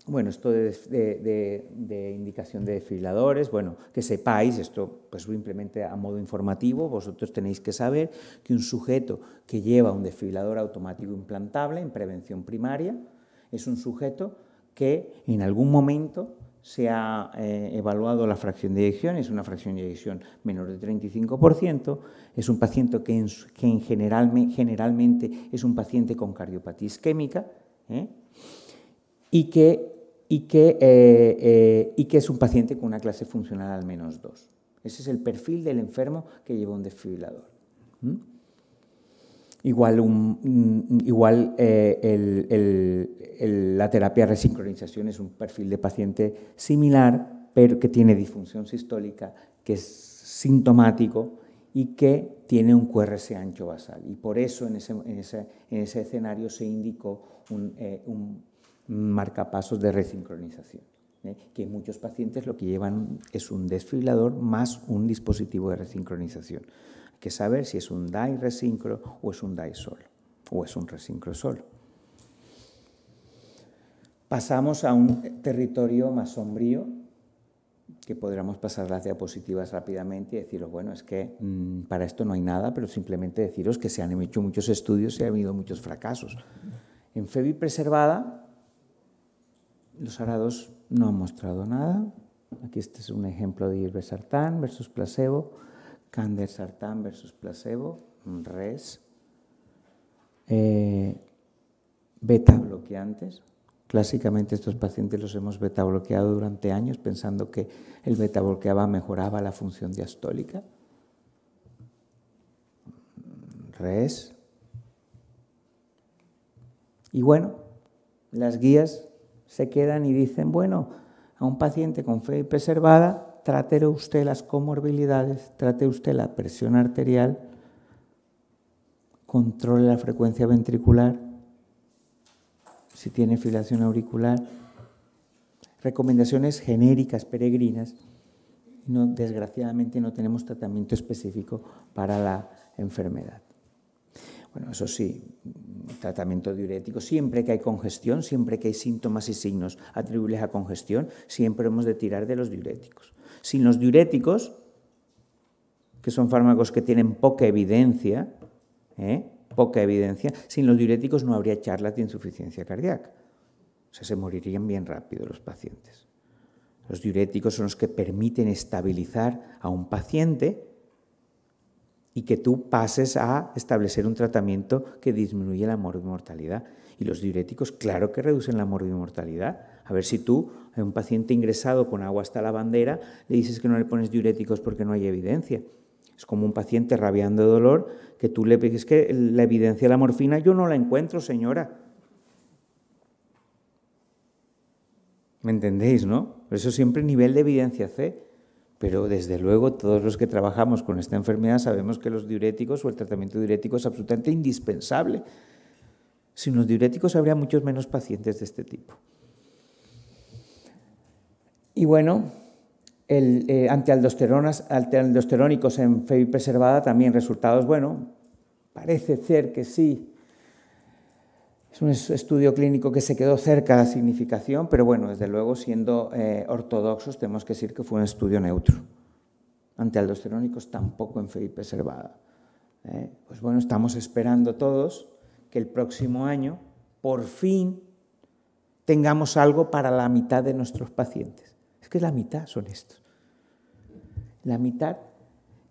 Speaker 2: bueno, esto de, indicación de desfibriladores, bueno, que sepáis, esto pues simplemente a modo informativo, vosotros tenéis que saber que un sujeto que lleva un desfibrilador automático implantable en prevención primaria es un sujeto que en algún momento se ha eh, evaluado la fracción de eyección, es una fracción de eyección menor de 35%, es un paciente que, en, generalmente es un paciente con cardiopatía isquémica ¿eh? y que y que, eh, eh, y que es un paciente con una clase funcional al menos 2. Ese es el perfil del enfermo que lleva un desfibrilador. Igual, mm, igual eh, la terapia de resincronización es un perfil de paciente similar, pero que tiene disfunción sistólica, que es sintomático y que tiene un QRS ancho basal. Y por eso en ese, escenario se indicó un, marcapasos de resincronización, ¿eh? que muchos pacientes lo que llevan es un desfibrilador más un dispositivo de resincronización. Hay que saber si es un DAI resincro o es un DAI solo, o es un resincro solo. Pasamos a un territorio más sombrío, que podríamos pasar las diapositivas rápidamente y deciros, bueno, es que mm, para esto no hay nada, pero simplemente deciros que se han hecho muchos estudios y han habido muchos fracasos. En FEBI preservada los arados no han mostrado nada. Aquí este es un ejemplo de irbesartán versus placebo, candesartán versus placebo, res, eh, beta bloqueantes. Clásicamente estos pacientes los hemos beta bloqueado durante años pensando que el beta bloqueaba mejoraba la función diastólica. Res. Y bueno, las guías se quedan y dicen, bueno, a un paciente con fe preservada, trate usted las comorbilidades, trate usted la presión arterial, controle la frecuencia ventricular, si tiene filación auricular, recomendaciones genéricas, peregrinas. No, desgraciadamente no tenemos tratamiento específico para la enfermedad. Bueno, eso sí, tratamiento diurético, siempre que hay congestión, siempre que hay síntomas y signos atribuibles a congestión, siempre hemos de tirar de los diuréticos. Sin los diuréticos, que son fármacos que tienen poca evidencia, ¿eh? poca evidencia, sin los diuréticos no habría charlas de insuficiencia cardíaca. O sea, se morirían bien rápido los pacientes. Los diuréticos son los que permiten estabilizar a un paciente y que tú pases a establecer un tratamiento que disminuye la morbimortalidad. Y los diuréticos, claro que reducen la morbimortalidad. A ver si tú, a un paciente ingresado con agua hasta la bandera, le dices que no le pones diuréticos porque no hay evidencia. Es como un paciente rabiando de dolor que tú le dices que la evidencia de la morfina yo no la encuentro, señora. ¿Me entendéis, no? Por eso siempre nivel de evidencia C. Pero desde luego todos los que trabajamos con esta enfermedad sabemos que los diuréticos o el tratamiento diurético es absolutamente indispensable. Sin los diuréticos habría muchos menos pacientes de este tipo. Y bueno, el, eh, antialdosterónicos en FEI preservada también resultados, bueno, parece ser que sí, es un estudio clínico que se quedó cerca de la significación, pero bueno, desde luego, siendo eh, ortodoxos, tenemos que decir que fue un estudio neutro. Ante aldosterónicos tampoco en Felipe Servada. ¿eh? pues bueno, estamos esperando todos que el próximo año, por fin, tengamos algo para la mitad de nuestros pacientes. Es que la mitad son estos. La mitad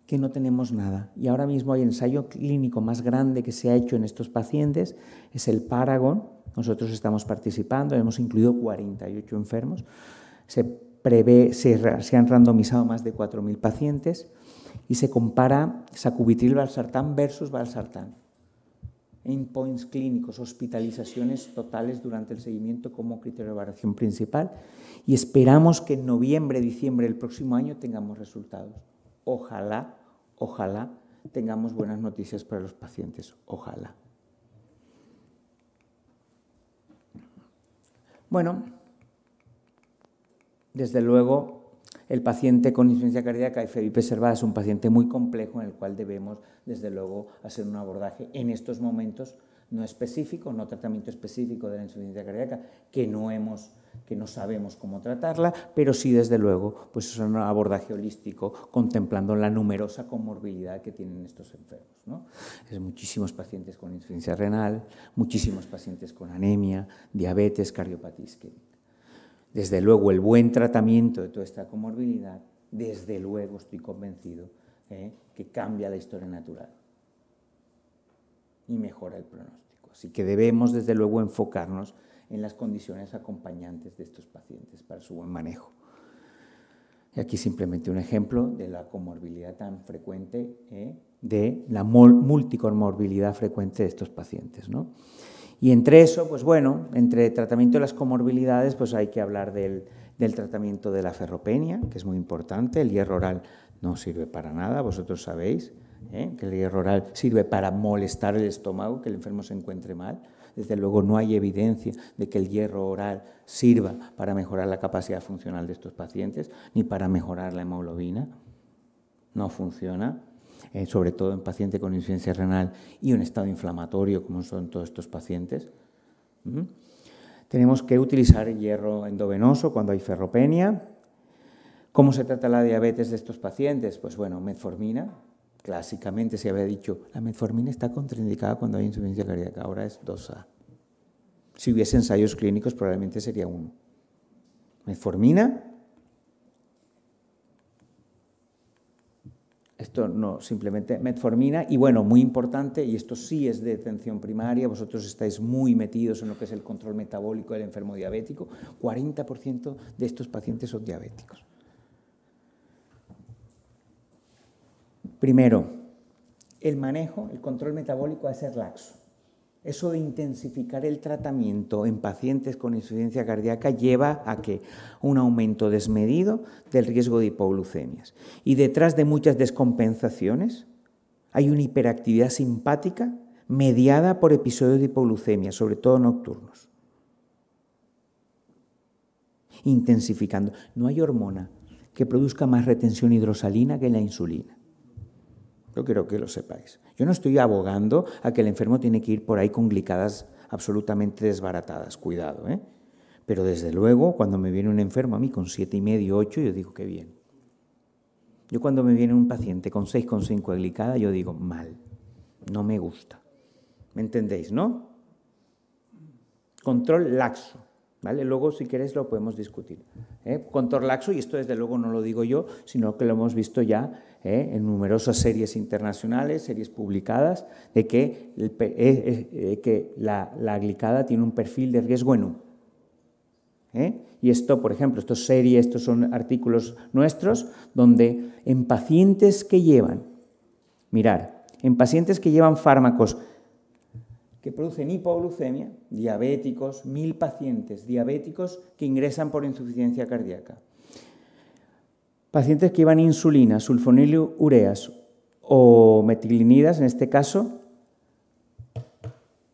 Speaker 2: que no tenemos nada. Y ahora mismo hay ensayo clínico más grande que se ha hecho en estos pacientes, es el Paragon. Nosotros estamos participando, hemos incluido 48 enfermos. Se, prevé, se, han randomizado más de 4.000 pacientes y se compara sacubitril valsartán versus valsartán. Endpoints clínicos, hospitalizaciones totales durante el seguimiento como criterio de evaluación principal y esperamos que en noviembre, diciembre del próximo año tengamos resultados. Ojalá Ojalá tengamos buenas noticias para los pacientes. Ojalá. Bueno, desde luego, el paciente con insuficiencia cardíaca y preservada es un paciente muy complejo en el cual debemos, desde luego, hacer un abordaje en estos momentos no específico, no tratamiento específico de la insuficiencia cardíaca, que no hemos que no sabemos cómo tratarla, pero sí desde luego pues es un abordaje holístico contemplando la numerosa comorbilidad que tienen estos enfermos. ¿no? Es muchísimos pacientes con insuficiencia renal, muchísimos pacientes con anemia, diabetes, cardiopatía isquémica. Desde luego el buen tratamiento de toda esta comorbilidad, desde luego estoy convencido ¿eh? que cambia la historia natural y mejora el pronóstico. Así que debemos desde luego enfocarnos en las condiciones acompañantes de estos pacientes para su buen manejo. Y aquí simplemente un ejemplo de la comorbilidad tan frecuente, ¿eh? de la multicomorbilidad frecuente de estos pacientes. Y entre eso, pues bueno, entre tratamiento de las comorbilidades, pues hay que hablar del, tratamiento de la ferropenia, que es muy importante. El hierro oral no sirve para nada, vosotros sabéis ¿eh? que el hierro oral sirve para molestar el estómago, que el enfermo se encuentre mal desde luego no hay evidencia de que el hierro oral sirva para mejorar la capacidad funcional de estos pacientes, ni para mejorar la hemoglobina. No funciona, eh, sobre todo en pacientes con insuficiencia renal y un estado inflamatorio, como son todos estos pacientes. Tenemos que utilizar hierro endovenoso cuando hay ferropenia. ¿Cómo se trata la diabetes de estos pacientes? Pues bueno, metformina, Clásicamente se había dicho, la metformina está contraindicada cuando hay insuficiencia cardíaca, ahora es 2A. Si hubiese ensayos clínicos probablemente sería 1. Metformina, Esto no, simplemente metformina. Y bueno, muy importante, y esto sí es de atención primaria, vosotros estáis muy metidos en lo que es el control metabólico del enfermo diabético. 40% de estos pacientes son diabéticos. Primero, el manejo, el control metabólico ha de ser laxo. Eso de intensificar el tratamiento en pacientes con insuficiencia cardíaca lleva a que un aumento desmedido del riesgo de hipoglucemias. Y detrás de muchas descompensaciones hay una hiperactividad simpática mediada por episodios de hipoglucemia, sobre todo nocturnos. Intensificando. No hay hormona que produzca más retención hidrosalina que la insulina. Yo quiero que lo sepáis. Yo no estoy abogando a que el enfermo tiene que ir por ahí con glicadas absolutamente desbaratadas. Cuidado, ¿eh? Pero desde luego, cuando me viene un enfermo a mí con siete y medio, ocho, yo digo que bien. Yo cuando me viene un paciente con seis, con cinco glicada, yo digo mal, no me gusta. ¿Me entendéis, no? Control laxo, ¿vale? Luego, si queréis, lo podemos discutir. ¿eh? Control laxo, y esto desde luego no lo digo yo, sino que lo hemos visto ya ¿eh? en numerosas series internacionales, series publicadas, de eh, eh, que, la, la, glicada tiene un perfil de riesgo en U. Y esto, por ejemplo, estos series, estos son artículos nuestros, donde en pacientes que llevan, mirar, en pacientes que llevan fármacos que producen hipoglucemia, diabéticos, mil pacientes diabéticos que ingresan por insuficiencia cardíaca. Pacientes que llevan insulina, sulfonilureas o metilinidas, en este caso,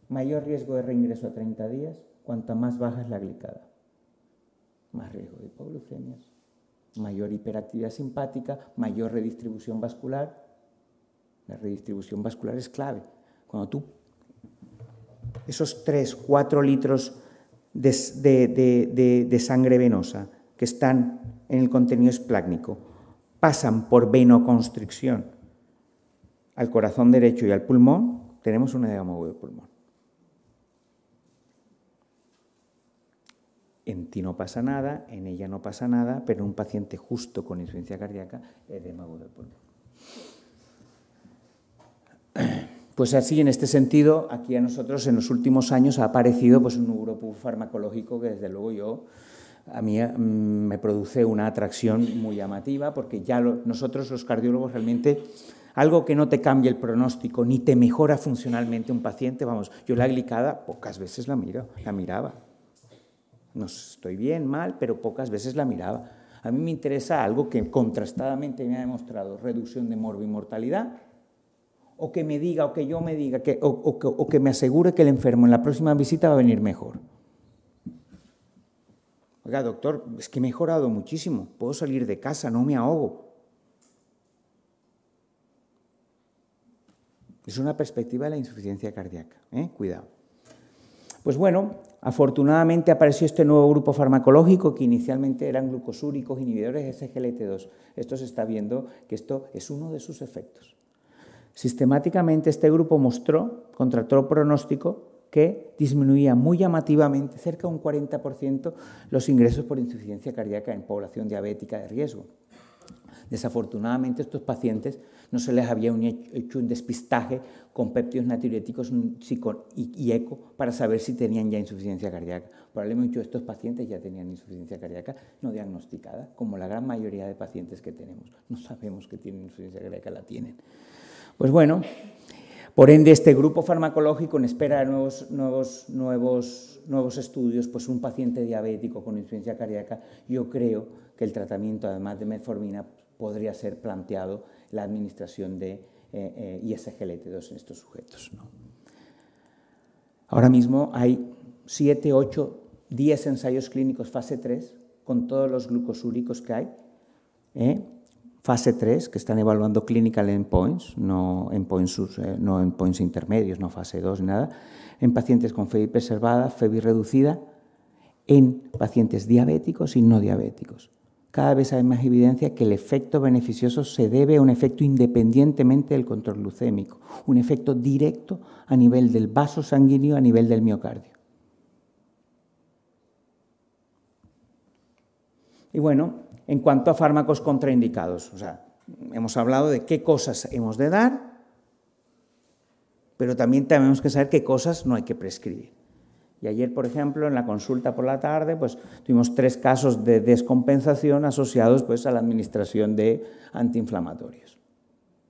Speaker 2: mayor riesgo de reingreso a 30 días, cuanta más baja es la glicada. Más riesgo de hipoglucemias, mayor hiperactividad simpática, mayor redistribución vascular. La redistribución vascular es clave. Cuando tú esos 3, 4 litros de sangre venosa que están en el contenido esplácnico pasan por venoconstricción al corazón derecho y al pulmón, tenemos una edema de pulmón. En ti no pasa nada, en ella no pasa nada, pero en un paciente justo con insuficiencia cardíaca, edema agudo de pulmón. Pues así, en este sentido, aquí a nosotros en los últimos años ha aparecido pues, un grupo farmacológico que desde luego yo a mí eh, mm, me produce una atracción muy llamativa porque ya nosotros los cardiólogos realmente algo que no te cambie el pronóstico ni te mejora funcionalmente un paciente, vamos, yo la glicada pocas veces la miro, la miraba. No estoy bien, mal, pero pocas veces la miraba. A mí me interesa algo que contrastadamente me ha demostrado reducción de morbo y mortalidad o que me diga o que yo me diga o que me asegure que el enfermo en la próxima visita va a venir mejor. Oiga, doctor, es que he mejorado muchísimo. Puedo salir de casa, no me ahogo. Es una perspectiva de la insuficiencia cardíaca. ¿eh? Cuidado. Pues bueno, afortunadamente apareció este nuevo grupo farmacológico que inicialmente eran glucosúricos, inhibidores de SGLT2. Esto se está viendo que esto es uno de sus efectos. Sistemáticamente este grupo mostró, contra pronóstico, que disminuía muy llamativamente, cerca de un 40%, los ingresos por insuficiencia cardíaca en población diabética de riesgo. Desafortunadamente, a estos pacientes no se les había hecho un despistaje con péptidos natriuréticos y eco para saber si tenían ya insuficiencia cardíaca. Probablemente muchos de estos pacientes ya tenían insuficiencia cardíaca no diagnosticada, como la gran mayoría de pacientes que tenemos. No sabemos que tienen insuficiencia cardíaca, la tienen. Pues bueno, por ende, este grupo farmacológico, en espera de nuevos, nuevos, nuevos, nuevos estudios, pues un paciente diabético con insuficiencia cardíaca, yo creo que el tratamiento, además de metformina, podría ser planteado la administración de eh, eh, ISGLT2 en estos sujetos. Ahora mismo hay 7, 8, 10 ensayos clínicos fase 3 con todos los glucosúricos que hay. ¿eh? fase 3, que están evaluando clinical endpoints, no endpoints, eh, no intermedios, no fase 2 nada, en pacientes con FEBI preservada, FEBI reducida, en pacientes diabéticos y no diabéticos. Cada vez hay más evidencia que el efecto beneficioso se debe a un efecto independientemente del control glucémico, un efecto directo a nivel del vaso sanguíneo, a nivel del miocardio. Y bueno, en cuanto a fármacos contraindicados. O sea, hemos hablado de qué cosas hemos de dar, pero también tenemos que saber qué cosas no hay que prescribir. Y ayer, por ejemplo, en la consulta por la tarde, pues tuvimos tres casos de descompensación asociados pues, a la administración de antiinflamatorios.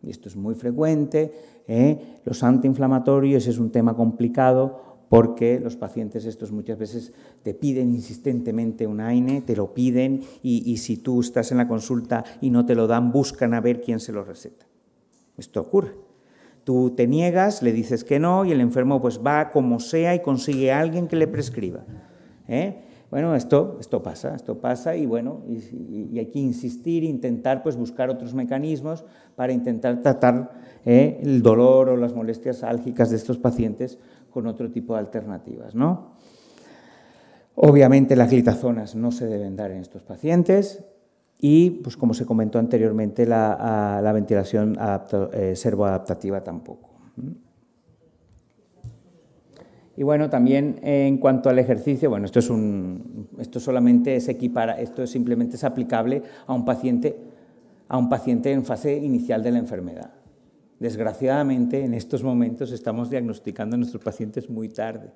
Speaker 2: Y esto es muy frecuente. ¿eh? Los antiinflamatorios es un tema complicado porque los pacientes estos muchas veces te piden insistentemente un AINE, te lo piden y, si tú estás en la consulta y no te lo dan, buscan a ver quién se lo receta. Esto ocurre. Tú te niegas, le dices que no y el enfermo pues va como sea y consigue a alguien que le prescriba. ¿eh? Bueno, esto, esto pasa, esto pasa y bueno, y, hay que insistir, intentar pues buscar otros mecanismos para intentar tratar ¿eh? el dolor o las molestias álgicas de estos pacientes con otro tipo de alternativas. ¿no? Obviamente las glitazonas no se deben dar en estos pacientes y, pues como se comentó anteriormente, la, ventilación eh, servoadaptativa tampoco. Y bueno, también en cuanto al ejercicio, bueno, esto es un, esto solamente es equipara, esto simplemente es aplicable a un paciente, a un paciente en fase inicial de la enfermedad. Desgraciadamente, en estos momentos estamos diagnosticando a nuestros pacientes muy tarde.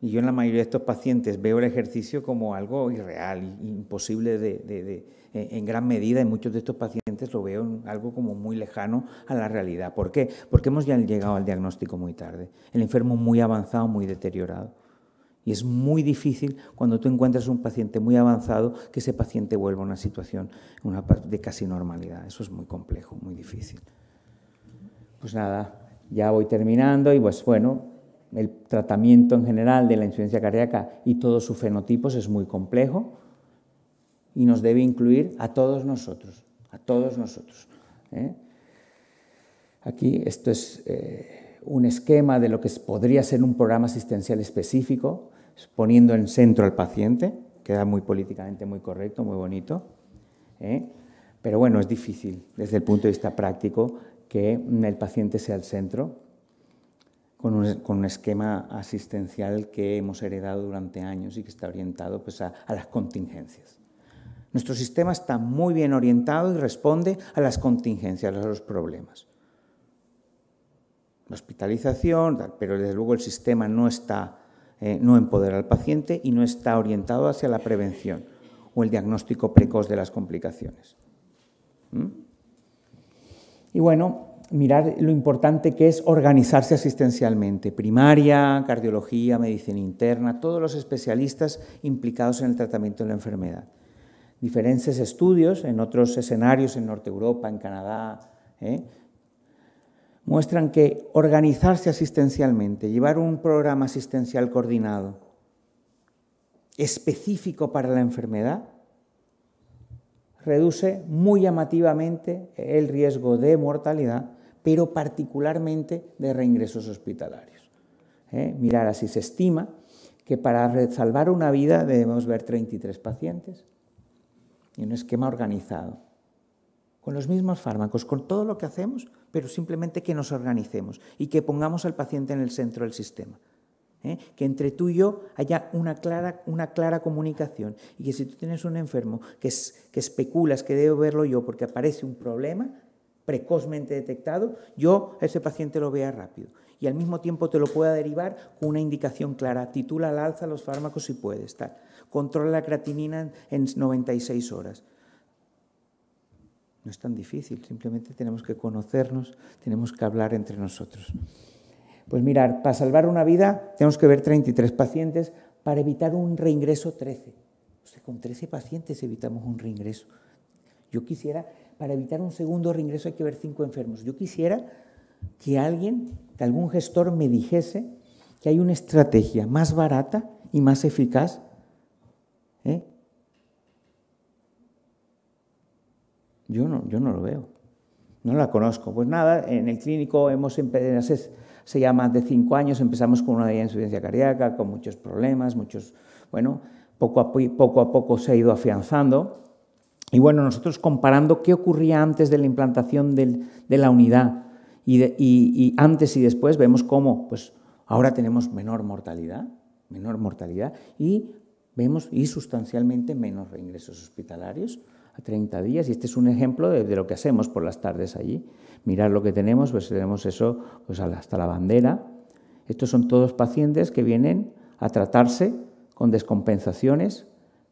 Speaker 2: Y yo en la mayoría de estos pacientes veo el ejercicio como algo irreal, imposible de, e, en gran medida. En muchos de estos pacientes lo veo algo como muy lejano a la realidad. ¿Por qué? Porque hemos ya llegado al diagnóstico muy tarde. El enfermo muy avanzado, muy deteriorado. Y es muy difícil cuando tú encuentras un paciente muy avanzado que ese paciente vuelva a una situación de casi normalidad. Eso es muy complejo, muy difícil pues nada, ya voy terminando y pues bueno, el tratamiento en general de la insuficiencia cardíaca y todos sus fenotipos es muy complejo y nos debe incluir a todos nosotros, a todos nosotros. ¿eh? Aquí esto es eh, un esquema de lo que podría ser un programa asistencial específico, poniendo en centro al paciente, queda muy políticamente muy correcto, muy bonito, ¿eh? pero bueno, es difícil desde el punto de vista práctico que el paciente sea el centro, con un, esquema asistencial que hemos heredado durante años y que está orientado pues, a, las contingencias. Nuestro sistema está muy bien orientado y responde a las contingencias, a los problemas. La hospitalización, pero desde luego el sistema no está, eh, no empodera al paciente y no está orientado hacia la prevención o el diagnóstico precoz de las complicaciones. ¿Mm? Y bueno, mirar lo importante que es organizarse asistencialmente. Primaria, cardiología, medicina interna, todos los especialistas implicados en el tratamiento de la enfermedad. Diferentes estudios en otros escenarios, en Norte Europa, en Canadá, ¿eh? muestran que organizarse asistencialmente, llevar un programa asistencial coordinado específico para la enfermedad, reduce muy llamativamente el riesgo de mortalidad, pero particularmente de reingresos hospitalarios. ¿Eh? Mirar así se estima que para salvar una vida debemos ver 33 pacientes en un esquema organizado, con los mismos fármacos, con todo lo que hacemos, pero simplemente que nos organicemos y que pongamos al paciente en el centro del sistema. ¿eh? que entre tú y yo haya una clara, comunicación y que si tú tienes un enfermo que, que especulas que debo verlo yo porque aparece un problema precozmente detectado, yo ese paciente lo vea rápido y al mismo tiempo te lo pueda derivar con una indicación clara. Titula al alza los fármacos si puedes, estar. Controla la creatinina en 96 horas. No es tan difícil, simplemente tenemos que conocernos, tenemos que hablar entre nosotros. Pues mirar, para salvar una vida tenemos que ver 33 pacientes, para evitar un reingreso 13. sea, con 13 pacientes evitamos un reingreso. Yo quisiera, para evitar un segundo reingreso hay que ver 5 enfermos. Yo quisiera que alguien, que algún gestor me dijese que hay una estrategia más barata y más eficaz. ¿eh? Yo, no, yo no lo veo. No la conozco. Pues nada, en el clínico hemos empezado se llama más de cinco años empezamos con una de insuficiencia cardíaca, con muchos problemas, muchos, bueno, poco a poco, se ha ido afianzando. Y bueno, nosotros comparando qué ocurría antes de la implantación de la unidad y, antes y después, vemos cómo pues, ahora tenemos menor mortalidad, menor mortalidad y vemos y sustancialmente menos reingresos hospitalarios a 30 días. Y este es un ejemplo de lo que hacemos por las tardes allí mirar lo que tenemos, pues tenemos eso pues hasta la bandera. Estos son todos pacientes que vienen a tratarse con descompensaciones.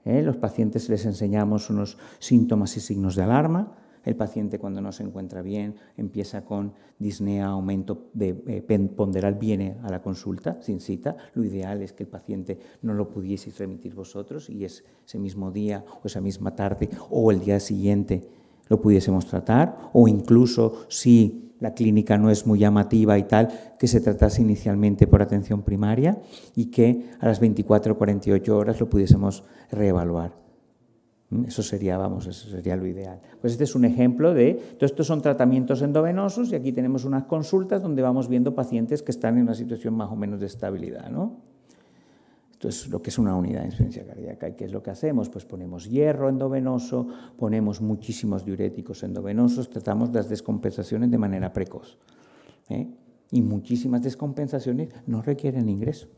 Speaker 2: ¿eh? Los pacientes les enseñamos unos síntomas y signos de alarma. El paciente cuando no se encuentra bien empieza con disnea, aumento de eh, ponderal, viene a la consulta sin cita. Lo ideal es que el paciente no lo pudiese remitir vosotros y es ese mismo día o esa misma tarde o el día siguiente lo pudiésemos tratar, o incluso si la clínica no es muy llamativa y tal, que se tratase inicialmente por atención primaria y que a las 24 o 48 horas lo pudiésemos reevaluar. ¿Mm? Eso sería, vamos, eso sería lo ideal. Pues este es un ejemplo de, todos estos son tratamientos endovenosos y aquí tenemos unas consultas donde vamos viendo pacientes que están en una situación más o menos de estabilidad, ¿no? Entonces, lo que es una unidad de insuficiencia cardíaca. ¿Y qué es lo que hacemos? Pues ponemos hierro endovenoso, ponemos muchísimos diuréticos endovenosos, tratamos las descompensaciones de manera precoz. ¿eh? Y muchísimas descompensaciones no requieren ingreso.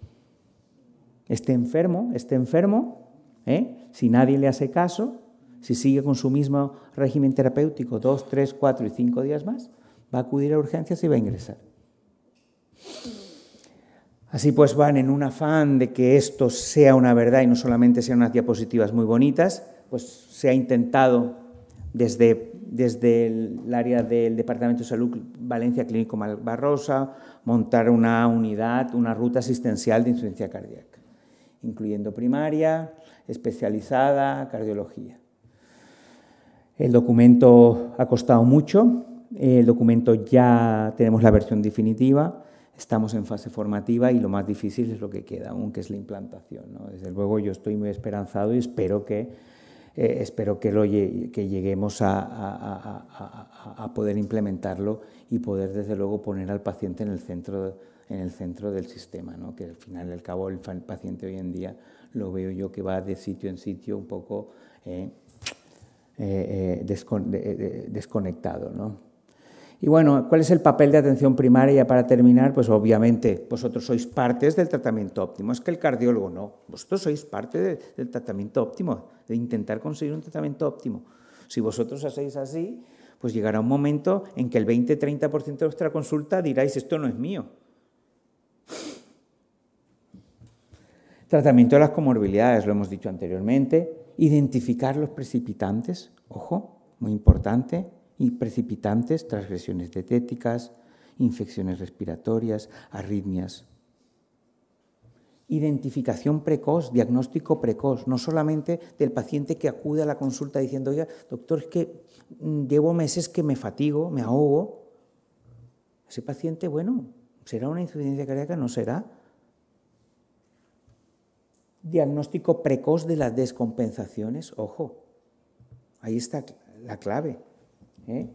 Speaker 2: Este enfermo, este enfermo, ¿eh? si nadie le hace caso, si sigue con su mismo régimen terapéutico dos, tres, cuatro y cinco días más, va a acudir a urgencias y va a ingresar. Así pues van en un afán de que esto sea una verdad y no solamente sean unas diapositivas muy bonitas, pues se ha intentado desde, el área del Departamento de Salud Valencia Clínico Barrosa montar una unidad, una ruta asistencial de incidencia cardíaca, incluyendo primaria, especializada, cardiología. El documento ha costado mucho, el documento ya tenemos la versión definitiva, estamos en fase formativa y lo más difícil es lo que queda aún, que es la implantación. Desde luego yo estoy muy esperanzado y espero que, eh, espero que, lleguemos a, poder implementarlo y poder desde luego poner al paciente en el centro, en el centro del sistema, que al final y al cabo el paciente hoy en día lo veo yo que va de sitio en sitio un poco eh, eh, desconectado. ¿no? Y bueno, ¿cuál es el papel de atención primaria para terminar? Pues obviamente vosotros sois partes del tratamiento óptimo. Es que el cardiólogo no. Vosotros sois parte del tratamiento óptimo, de intentar conseguir un tratamiento óptimo. Si vosotros hacéis así, pues llegará un momento en que el 20-30% de vuestra consulta diráis, esto no es mío. Tratamiento de las comorbilidades, lo hemos dicho anteriormente. Identificar los precipitantes, ojo, muy importante y precipitantes, transgresiones dietéticas, infecciones respiratorias, arritmias. Identificación precoz, diagnóstico precoz, no solamente del paciente que acude a la consulta diciendo, doctor, es que mm, llevo meses que me fatigo, me ahogo. Ese paciente, bueno, ¿será una insuficiencia cardíaca? No será. Diagnóstico precoz de las descompensaciones, ojo, ahí está la clave. ¿eh?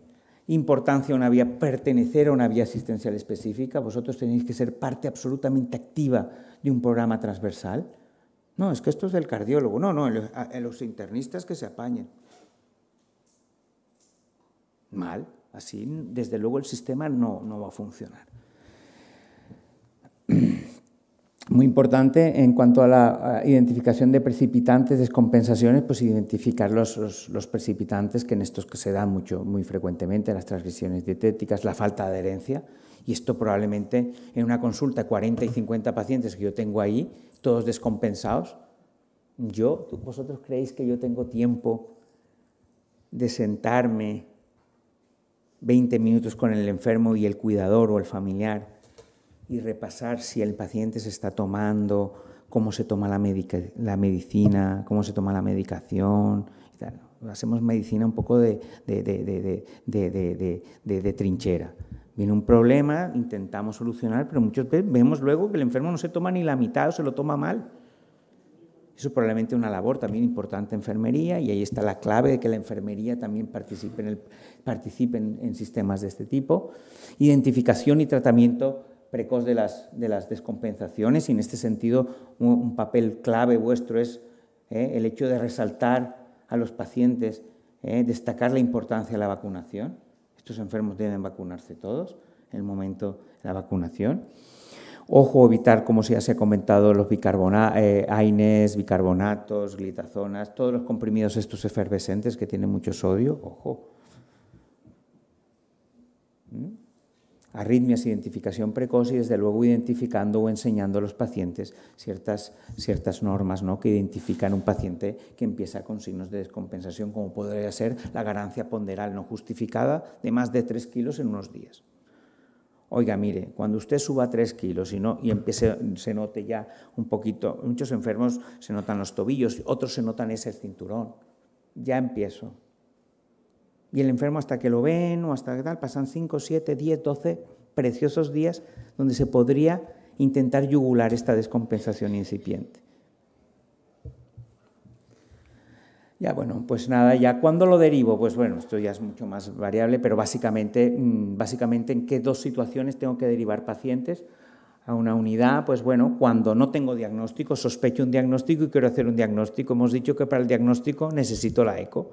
Speaker 2: importancia a una vía, pertenecer a una vía asistencial específica, vosotros tenéis que ser parte absolutamente activa de un programa transversal. No, es que esto es del cardiólogo, no, no, en los internistas que se apañen. Mal, así desde luego el sistema no, no va a funcionar. muy importante en cuanto a la identificación de precipitantes, descompensaciones, pues identificar los, los, precipitantes que en estos que se dan mucho, muy frecuentemente, las transgresiones dietéticas, la falta de adherencia, y esto probablemente en una consulta, 40 y 50 pacientes que yo tengo ahí, todos descompensados, yo, ¿vosotros creéis que yo tengo tiempo de sentarme 20 minutos con el enfermo y el cuidador o el familiar y repasar si el paciente se está tomando, cómo se toma la, medicina, cómo se toma la medicación. Hacemos medicina un poco de, trinchera. Viene un problema, intentamos solucionar, pero muchas veces vemos luego que el enfermo no se toma ni la mitad o se lo toma mal. Eso es probablemente una labor también importante en enfermería y ahí está la clave de que la enfermería también participe en sistemas de este tipo. Identificación y tratamiento precoz de las, descompensaciones y en este sentido un, papel clave vuestro es eh, el hecho de resaltar a los pacientes, eh, destacar la importancia de la vacunación. Estos enfermos deben vacunarse todos en el momento de la vacunación. Ojo, evitar, como ya se ha comentado, los bicarbonatos, eh, AINES, bicarbonatos, glitazonas, todos los comprimidos estos efervescentes que tienen mucho sodio, ojo, arritmias, identificación precoz y desde luego identificando o enseñando a los pacientes ciertas, ciertas normas ¿no? que identifican un paciente que empieza con signos de descompensación, como podría ser la ganancia ponderal no justificada de más de 3 kilos en unos días. Oiga, mire, cuando usted suba 3 kilos y, no, se note ya un poquito, muchos enfermos se notan los tobillos, otros se notan ese cinturón. Ya empiezo, y el enfermo hasta que lo ven o hasta que tal, pasan 5, 7, 10, 12 preciosos días donde se podría intentar yugular esta descompensación incipiente. Ya, bueno, pues nada, ya cuando lo derivo, pues bueno, esto ya es mucho más variable, pero básicamente, mm, básicamente en qué dos situaciones tengo que derivar pacientes a una unidad, pues bueno, cuando no tengo diagnóstico, sospecho un diagnóstico y quiero hacer un diagnóstico. Hemos dicho que para el diagnóstico necesito la eco.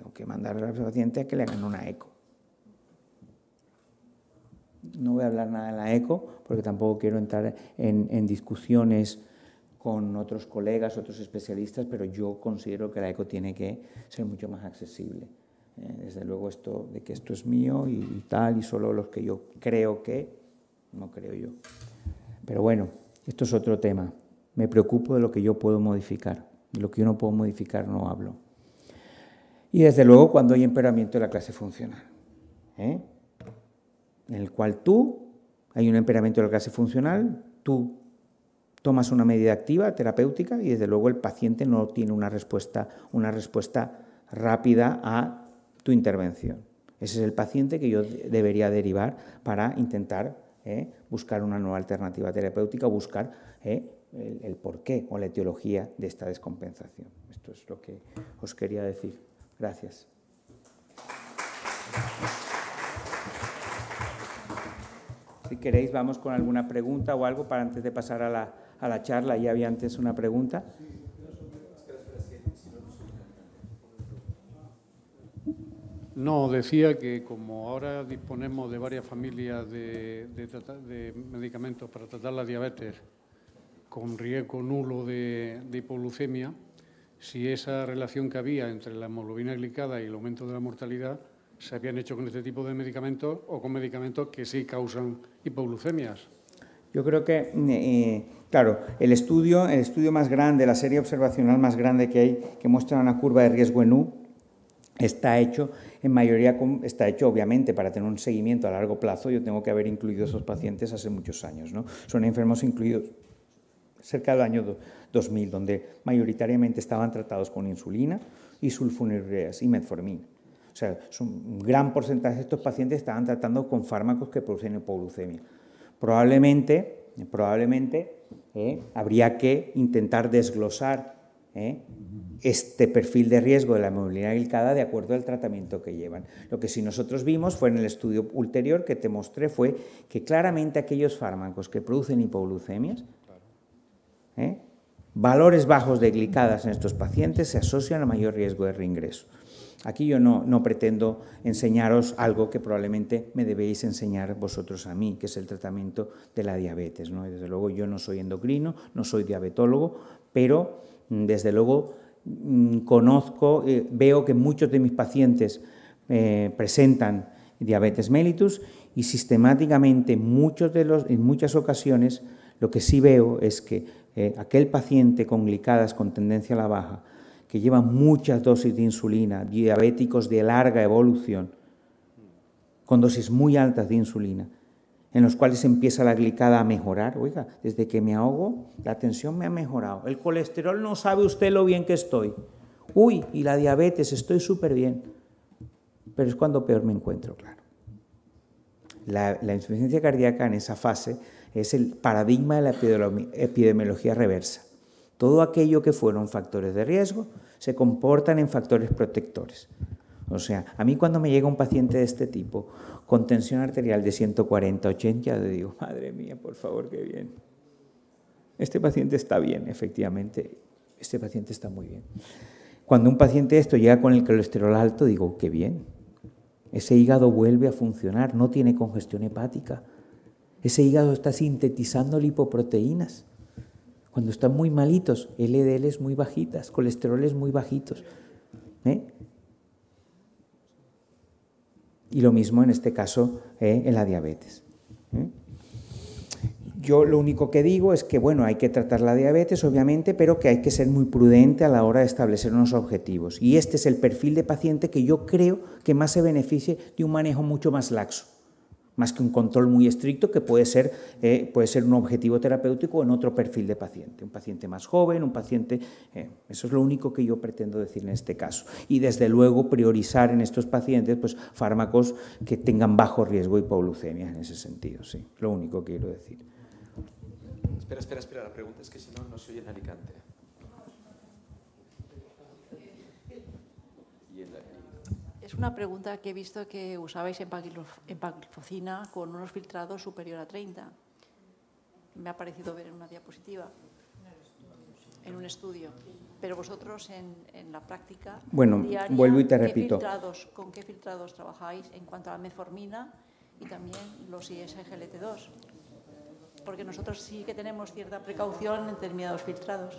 Speaker 2: Tengo que mandar al paciente a que le hagan una eco. No voy a hablar nada de la eco porque tampoco quiero entrar en, discusiones con otros colegas, otros especialistas, pero yo considero que la eco tiene que ser mucho más accesible. Eh, desde luego esto de que esto es mío y, y tal, y solo los que yo creo que, no creo yo. Pero bueno, esto es otro tema. Me preocupo de lo que yo puedo modificar. De lo que yo no puedo modificar no hablo. Y desde luego cuando hay emperamiento de la clase funcional, ¿eh? en el cual tú, hay un emperamiento de la clase funcional, tú tomas una medida activa, terapéutica, y desde luego el paciente no tiene una respuesta, una respuesta rápida a tu intervención. Ese es el paciente que yo debería derivar para intentar ¿eh? buscar una nueva alternativa terapéutica, buscar ¿eh? el, el porqué o la etiología de esta descompensación. Esto es lo que os quería decir. Gracias. Si queréis, vamos con alguna pregunta o algo para antes de pasar a la, charla. Ya había antes una pregunta.
Speaker 3: No, decía que como ahora disponemos de varias familias de, medicamentos para tratar la diabetes con riesgo nulo de, de hipoglucemia, si esa relación que había entre la hemoglobina glicada y el aumento de la mortalidad se habían hecho con este tipo de medicamentos o con medicamentos que sí causan hipoglucemias.
Speaker 2: Yo creo que, mm, eh, claro, el estudio, el estudio más grande, la serie observacional más grande que hay, que muestra una curva de riesgo en U, está hecho en mayoría está hecho obviamente para tener un seguimiento a largo plazo yo tengo que haber incluido esos pacientes hace muchos años no son enfermos incluidos cerca del año 2000, donde mayoritariamente estaban tratados con insulina y sulfonilureas y metformina. O sea, un gran porcentaje de estos pacientes estaban tratando con fármacos que producen hipoglucemia. Probablemente, probablemente eh, habría que intentar desglosar eh, este perfil de riesgo de la movilidad glicada de acuerdo al tratamiento que llevan. Lo que sí nosotros vimos fue en el estudio ulterior que te mostré fue que claramente aquellos fármacos que producen hipoglucemias, ¿eh? Valores bajos de glicadas en estos pacientes se asocian a mayor riesgo de reingreso. Aquí yo no, no, pretendo enseñaros algo que probablemente me debéis enseñar vosotros a mí, que es el tratamiento de la diabetes. Desde luego yo no soy endocrino, no soy diabetólogo, pero mm, desde luego mm, conozco, eh, veo que muchos de mis pacientes eh, presentan diabetes mellitus y sistemáticamente muchos de los, en muchas ocasiones lo que sí veo es que eh, aquel paciente con glicadas con tendencia a la baja, que lleva muchas dosis de insulina, diabéticos de larga evolución, con dosis muy altas de insulina, en los cuales empieza la glicada a mejorar. Oiga, desde que me ahogo, la tensión me ha mejorado. El colesterol no sabe usted lo bien que estoy. Uy, y la diabetes, estoy súper bien. Pero es cuando peor me encuentro, claro. la insuficiencia cardíaca en esa fase es el paradigma de la epidemiología reversa. Todo aquello que fueron factores de riesgo se comportan en factores protectores. O sea, a mí cuando me llega un paciente de este tipo con tensión arterial de 140-80, yo digo, madre mía, por favor, qué bien. Este paciente está bien, efectivamente. Este paciente está muy bien. Cuando un paciente de esto llega con el colesterol alto, digo, qué bien. Ese hígado vuelve a funcionar, no tiene congestión hepática. Ese hígado está sintetizando lipoproteínas. Cuando están muy malitos, es muy bajitas, colesterol es muy bajitos. ¿eh? Y lo mismo en este caso ¿eh? en la diabetes. ¿eh? Yo lo único que digo es que, bueno, hay que tratar la diabetes, obviamente, pero que hay que ser muy prudente a la hora de establecer unos objetivos. Y este es el perfil de paciente que yo creo que más se beneficie de un manejo mucho más laxo más que un control muy estricto que puede ser, eh, puede ser un objetivo terapéutico en otro perfil de paciente, un paciente más joven, un paciente... Eh, eso es lo único que yo pretendo decir en este caso. Y desde luego priorizar en estos pacientes pues, fármacos que tengan bajo riesgo de hipoglucemia en ese sentido, sí, lo único que quiero decir. Espera, espera, espera, la pregunta es que si no, no se oye en Alicante.
Speaker 1: Es una pregunta que he visto que usabais en Paglifocina con unos filtrados superior a 30. Me ha parecido ver en una diapositiva, en un estudio. Pero vosotros en, la práctica. Bueno, vuelvo y te repito. ¿Con qué filtrados trabajáis en cuanto a la meformina y también los ISGLT2? Porque nosotros sí que tenemos cierta precaución en determinados filtrados.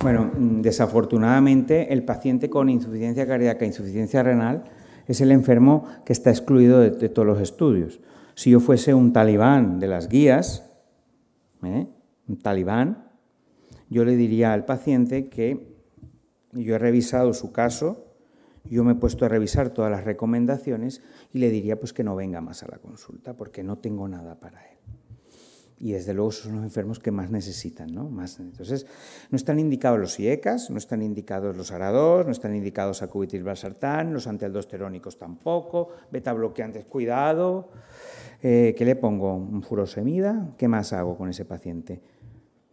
Speaker 2: Bueno, mm, desafortunadamente el paciente con insuficiencia cardíaca, insuficiencia renal, es el enfermo que está excluido de, todos los estudios. Si yo fuese un talibán de las guías, ¿eh? un talibán, yo le diría al paciente que yo he revisado su caso, yo me he puesto a revisar todas las recomendaciones y le diría pues que no venga más a la consulta porque no tengo nada para él y desde luego son los enfermos que más necesitan. ¿no? Más, entonces, no están indicados los IECAS, no están indicados los ara no están indicados acubitil valsartán, los antialdosterónicos tampoco, beta cuidado. Eh, ¿Qué le pongo? ¿Un furosemida? ¿Qué más hago con ese paciente?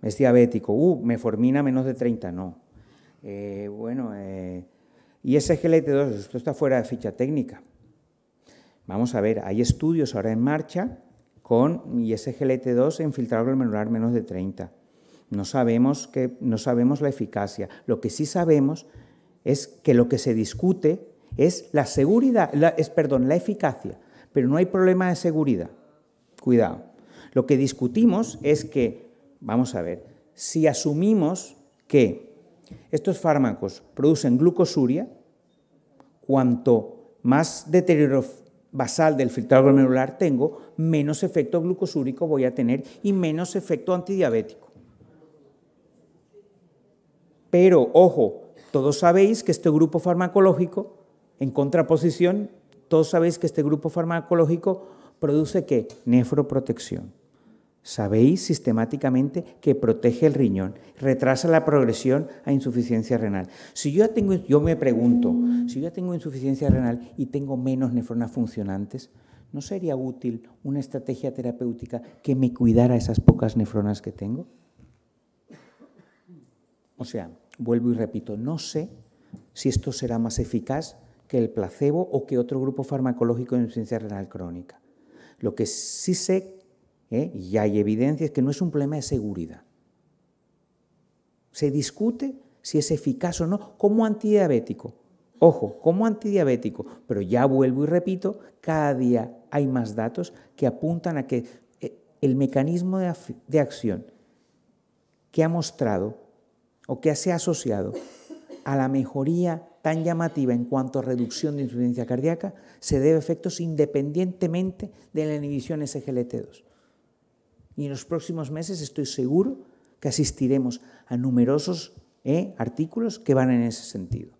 Speaker 2: ¿Es diabético? ¿Uh, meformina menos de 30? No. Eh, bueno, eh, y ese GLT2, esto está fuera de ficha técnica. Vamos a ver, hay estudios ahora en marcha con ISGLT2 en filtrado glomerular menos de 30. No sabemos, que, no sabemos la eficacia. Lo que sí sabemos es que lo que se discute es la seguridad, es, perdón, la eficacia, pero no hay problema de seguridad. Cuidado. Lo que discutimos es que, vamos a ver, si asumimos que estos fármacos producen glucosuria, cuanto más deterioro basal del filtrado glomerular tengo, menos efecto glucosúrico voy a tener y menos efecto antidiabético. Pero, ojo, todos sabéis que este grupo farmacológico, en contraposición, todos sabéis que este grupo farmacológico produce qué? Nefroprotección. Sabéis sistemáticamente que protege el riñón, retrasa la progresión a insuficiencia renal. Si yo ya tengo, yo me pregunto, si yo ya tengo insuficiencia renal y tengo menos nefronas funcionantes, ¿no sería útil una estrategia terapéutica que me cuidara esas pocas nefronas que tengo? O sea, vuelvo y repito, no sé si esto será más eficaz que el placebo o que otro grupo farmacológico de insuficiencia renal crónica. Lo que sí sé, ¿eh? y hay evidencia, es que no es un problema de seguridad. Se discute si es eficaz o no como antidiabético. Ojo, como antidiabético, pero ya vuelvo y repito, cada día hay más datos que apuntan a que eh, el mecanismo de, acción que ha mostrado o que se ha asociado a la mejoría tan llamativa en cuanto a reducción de insuficiencia cardíaca se debe a efectos independientemente de la inhibición SGLT2. Y en los próximos meses estoy seguro que asistiremos a numerosos eh, artículos que van en ese sentido.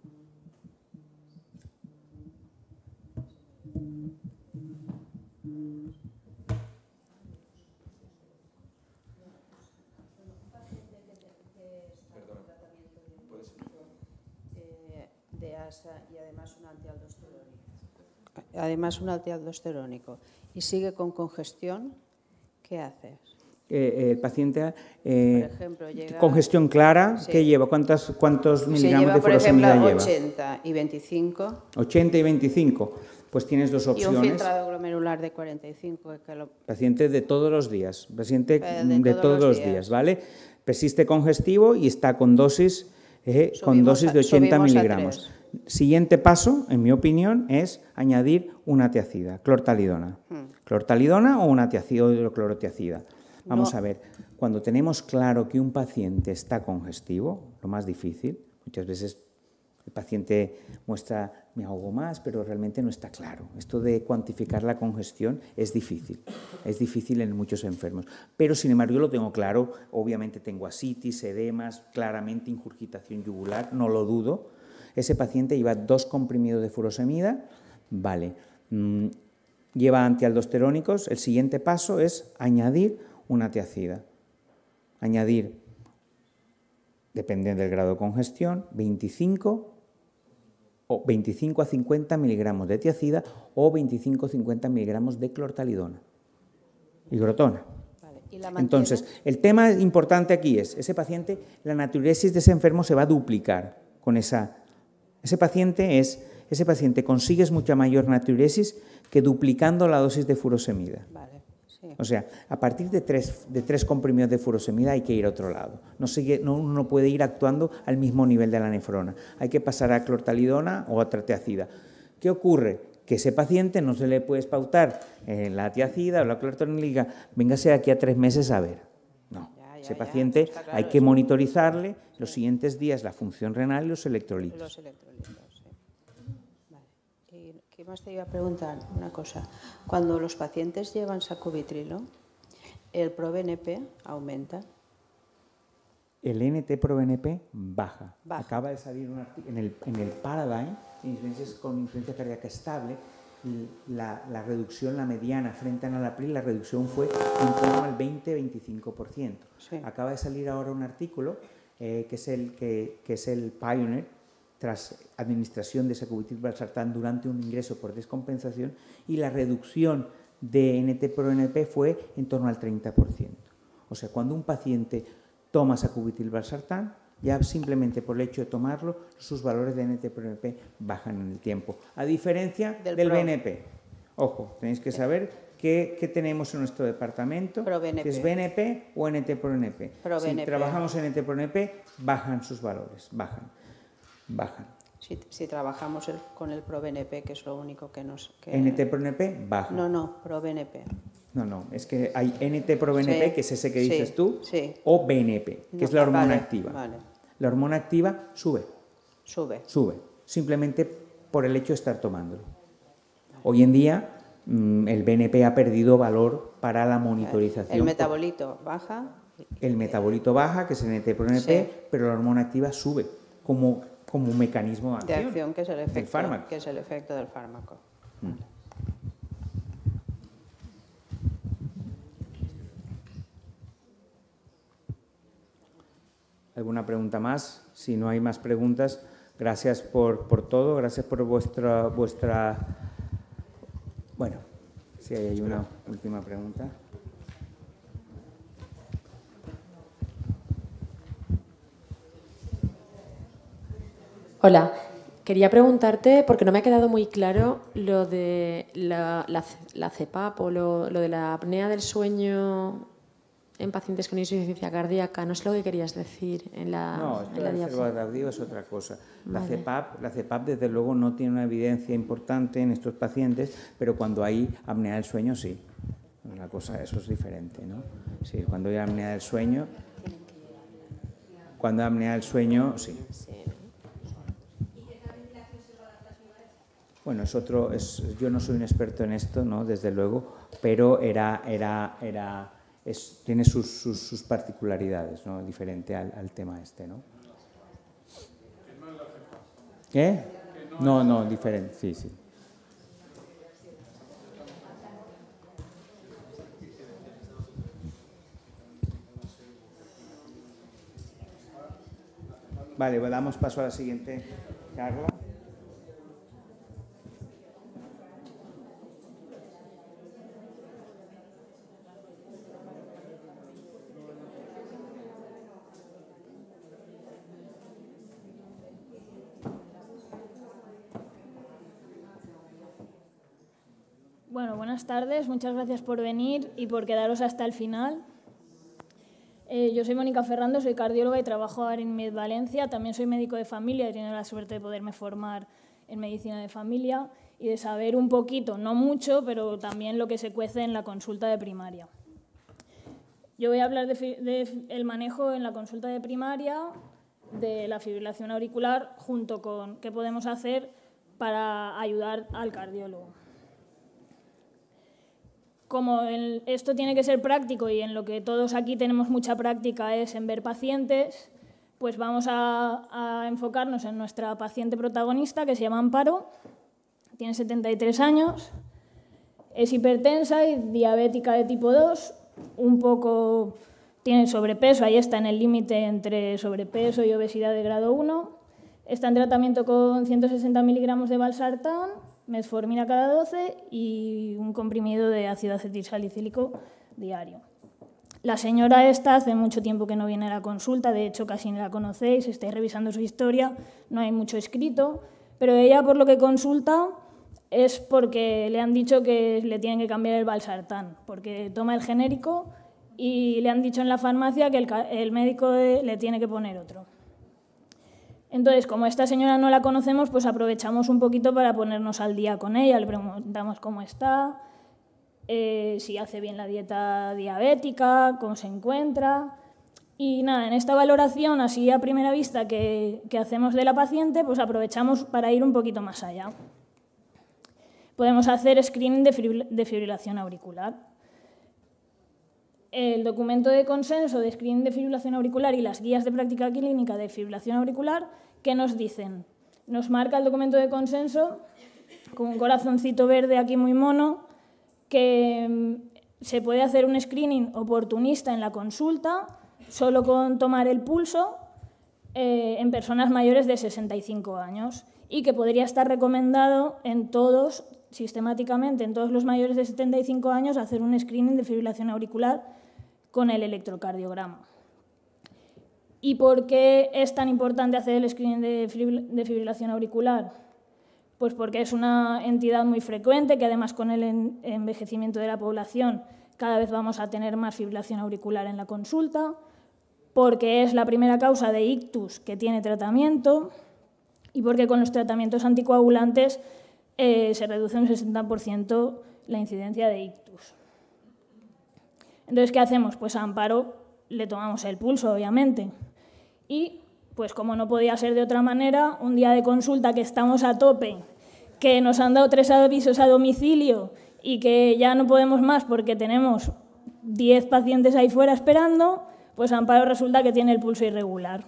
Speaker 3: además un aldosterónico, y sigue con congestión, ¿qué hace?
Speaker 2: Eh, eh, el paciente con eh, congestión clara, que ¿qué lleva? ¿Cuántos, cuántos miligramos de furosemida lleva?
Speaker 3: 80 y 25.
Speaker 2: 80 y 25. Pues tienes dos opciones. un filtrado
Speaker 3: glomerular de 45.
Speaker 2: Paciente de todos los días, paciente de, todos, los días. ¿vale? Persiste congestivo y está con dosis, con dosis de 80 miligramos siguiente paso, en mi opinión, es añadir una tiacida, clortalidona. Hmm. Clortalidona o una tiacida, clorotiacida. Vamos a ver, cuando tenemos claro que un paciente está congestivo, lo más difícil, muchas veces el paciente muestra, me ahogo más, pero realmente no está claro. Esto de cuantificar la congestión es difícil, es difícil en muchos enfermos. Pero sin embargo yo lo tengo claro, obviamente tengo asitis, edemas, claramente injurgitación yugular, no lo dudo, ese paciente lleva dos comprimidos de furosemida, vale, mm, lleva antialdosterónicos, el siguiente paso es añadir una tiacida. Añadir, dependiendo del grado de congestión, 25 o 25 a 50 miligramos de tiacida o 25 a 50 miligramos de clortalidona y grotona. Entonces, el tema importante aquí es, ese paciente, la naturesis de ese enfermo se va a duplicar con esa ese paciente, es, ese paciente consigues mucha mayor natriuresis que duplicando la dosis de furosemida. Vale, sí. O sea, a partir de tres, de tres comprimidos de furosemida hay que ir a otro lado. No sigue, no, uno puede ir actuando al mismo nivel de la nefrona. Hay que pasar a clortalidona o a trateacida. ¿Qué ocurre? que ese paciente no se le puede pautar eh, la tiacida o la clortalidona. véngase aquí a tres meses a ver. Ese paciente hay que monitorizarle los siguientes días la función renal y los electrolitos. Los
Speaker 3: ¿Qué más te iba a preguntar? Una cosa. Cuando los pacientes llevan sacubitrilo,
Speaker 2: ¿el proBNP aumenta? el NT-proBNP baja. Acaba de salir en, el, en Paradigm, con influencia cardíaca estable, la, reducción, la mediana frente a abril, la reducción fue en torno al 20-25%. Acaba de salir ahora un artículo eh, que, es el, que, que, es el Pioneer, tras administración de sacubitril Balsartán durante un ingreso por descompensación, y la reducción de nt np fue en torno al 30%. O sea, cuando un paciente toma sacubitril Balsartán, ya simplemente por el hecho de tomarlo, sus valores de nt np bajan en el tiempo, a diferencia del, BNP. Ojo, tenéis que saber qué, tenemos en nuestro departamento, es BNP o nt np Si trabajamos en nt np bajan sus valores, bajan, bajan.
Speaker 3: Si, trabajamos con el PRO-BNP, que es lo único que nos... Que... pro baja. No, no, ProBNP.
Speaker 2: No, no, es que hay nt pro bnp que es ese que dices tú, o BNP, que es la hormona activa la hormona activa sube. Sube. Sube, simplemente por el hecho de estar tomándolo. Hoy en día mm, el BNP ha perdido valor para la monitorización. El
Speaker 3: metabolito baja.
Speaker 2: El metabolito baja, que es el nt pero la hormona activa sube como, como un mecanismo de acción, de
Speaker 3: acción que, es el efecto, del fármaco. Mm.
Speaker 2: alguna pregunta más. Si no hay más preguntas, gracias por, por todo, gracias por vuestra, vuestra... Bueno, si hay, una última pregunta.
Speaker 1: Hola, quería preguntarte, porque no me ha quedado muy claro lo de la, la, la o lo, lo de la apnea del sueño en pacientes con insuficiencia cardíaca. No es lo que querías decir en la No, en la
Speaker 2: es otra cosa. La, CEPAP, la desde luego, no tiene una evidencia importante en estos pacientes, pero cuando hay apnea del sueño, sí. La cosa, eso es diferente, ¿no? Sí, cuando hay apnea del sueño... Cuando hay apnea del sueño, sí. Bueno, es otro, es, yo no soy un experto en esto, ¿no? Desde luego, pero era, era, era tiene sus, sus, particularidades, ¿no? diferente al, tema este. ¿no? ¿Qué? No, no, diferente, sí, sí. Vale, pues damos paso a la siguiente charla.
Speaker 4: Bueno, buenas tardes, muchas gracias por venir y por quedaros hasta el final. Eh, yo soy Mónica Ferrando, soy cardióloga y trabajo ahora en MedValencia. Valencia. También soy médico de familia y he tenido la suerte de poderme formar en medicina de familia y de saber un poquito, no mucho, pero también lo que se cuece en la consulta de primaria. Yo voy a hablar del manejo en la consulta de primaria de la fibrilación auricular junto con qué podemos hacer para ayudar al cardiólogo como esto tiene que ser práctico y en lo que todos aquí tenemos mucha práctica es en ver pacientes, pues vamos a, enfocarnos en nuestra paciente protagonista que se llama Amparo, tiene 73 años, es hipertensa y diabética de tipo 2, un poco tiene sobrepeso, ahí está en el límite entre sobrepeso y obesidad de grado 1, está en tratamiento con 160 miligramos de balsartán mesformina cada 12 y un comprimido de ácido salicílico diario. La señora esta hace mucho tiempo que no viene a la consulta, de hecho casi no la conocéis, estáis revisando su historia, no hay mucho escrito, pero ella por lo que consulta es porque le han dicho que le tienen que cambiar el balsartán, porque toma el genérico y le han dicho en la farmacia que el médico le tiene que poner otro. Entonces, como esta señora no la conocemos, pues aprovechamos un poquito para ponernos al día con ella, le preguntamos cómo está, eh, si hace bien la dieta diabética, cómo se encuentra. Y nada, en esta valoración así a primera vista que, hacemos de la paciente, pues aprovechamos para ir un poquito más allá. Podemos hacer screening de fibrilación auricular el documento de consenso de screening de fibrilación auricular y las guías de práctica clínica de fibrilación auricular, ¿qué nos dicen? Nos marca el documento de consenso con un corazoncito verde aquí muy mono, que mm, se puede hacer un screening oportunista en la consulta, solo con tomar el pulso, eh, en personas mayores de 65 años y que podría estar recomendado en todos, sistemáticamente, en todos los mayores de 75 años, hacer un screening de fibrilación auricular con el electrocardiograma. ¿Y por qué es tan importante hacer el screening de fibrilación auricular? Pues porque es una entidad muy frecuente que además con el envejecimiento de la población cada vez vamos a tener más fibrilación auricular en la consulta, porque es la primera causa de ictus que tiene tratamiento y porque con los tratamientos anticoagulantes eh, se reduce un 60% la incidencia de ictus. Entonces, ¿qué hacemos? Pues a Amparo le tomamos el pulso, obviamente. Y, pues como no podía ser de otra manera, un día de consulta que estamos a tope, que nos han dado tres avisos a domicilio y que ya no podemos más porque tenemos 10 pacientes ahí fuera esperando, pues Amparo resulta que tiene el pulso irregular.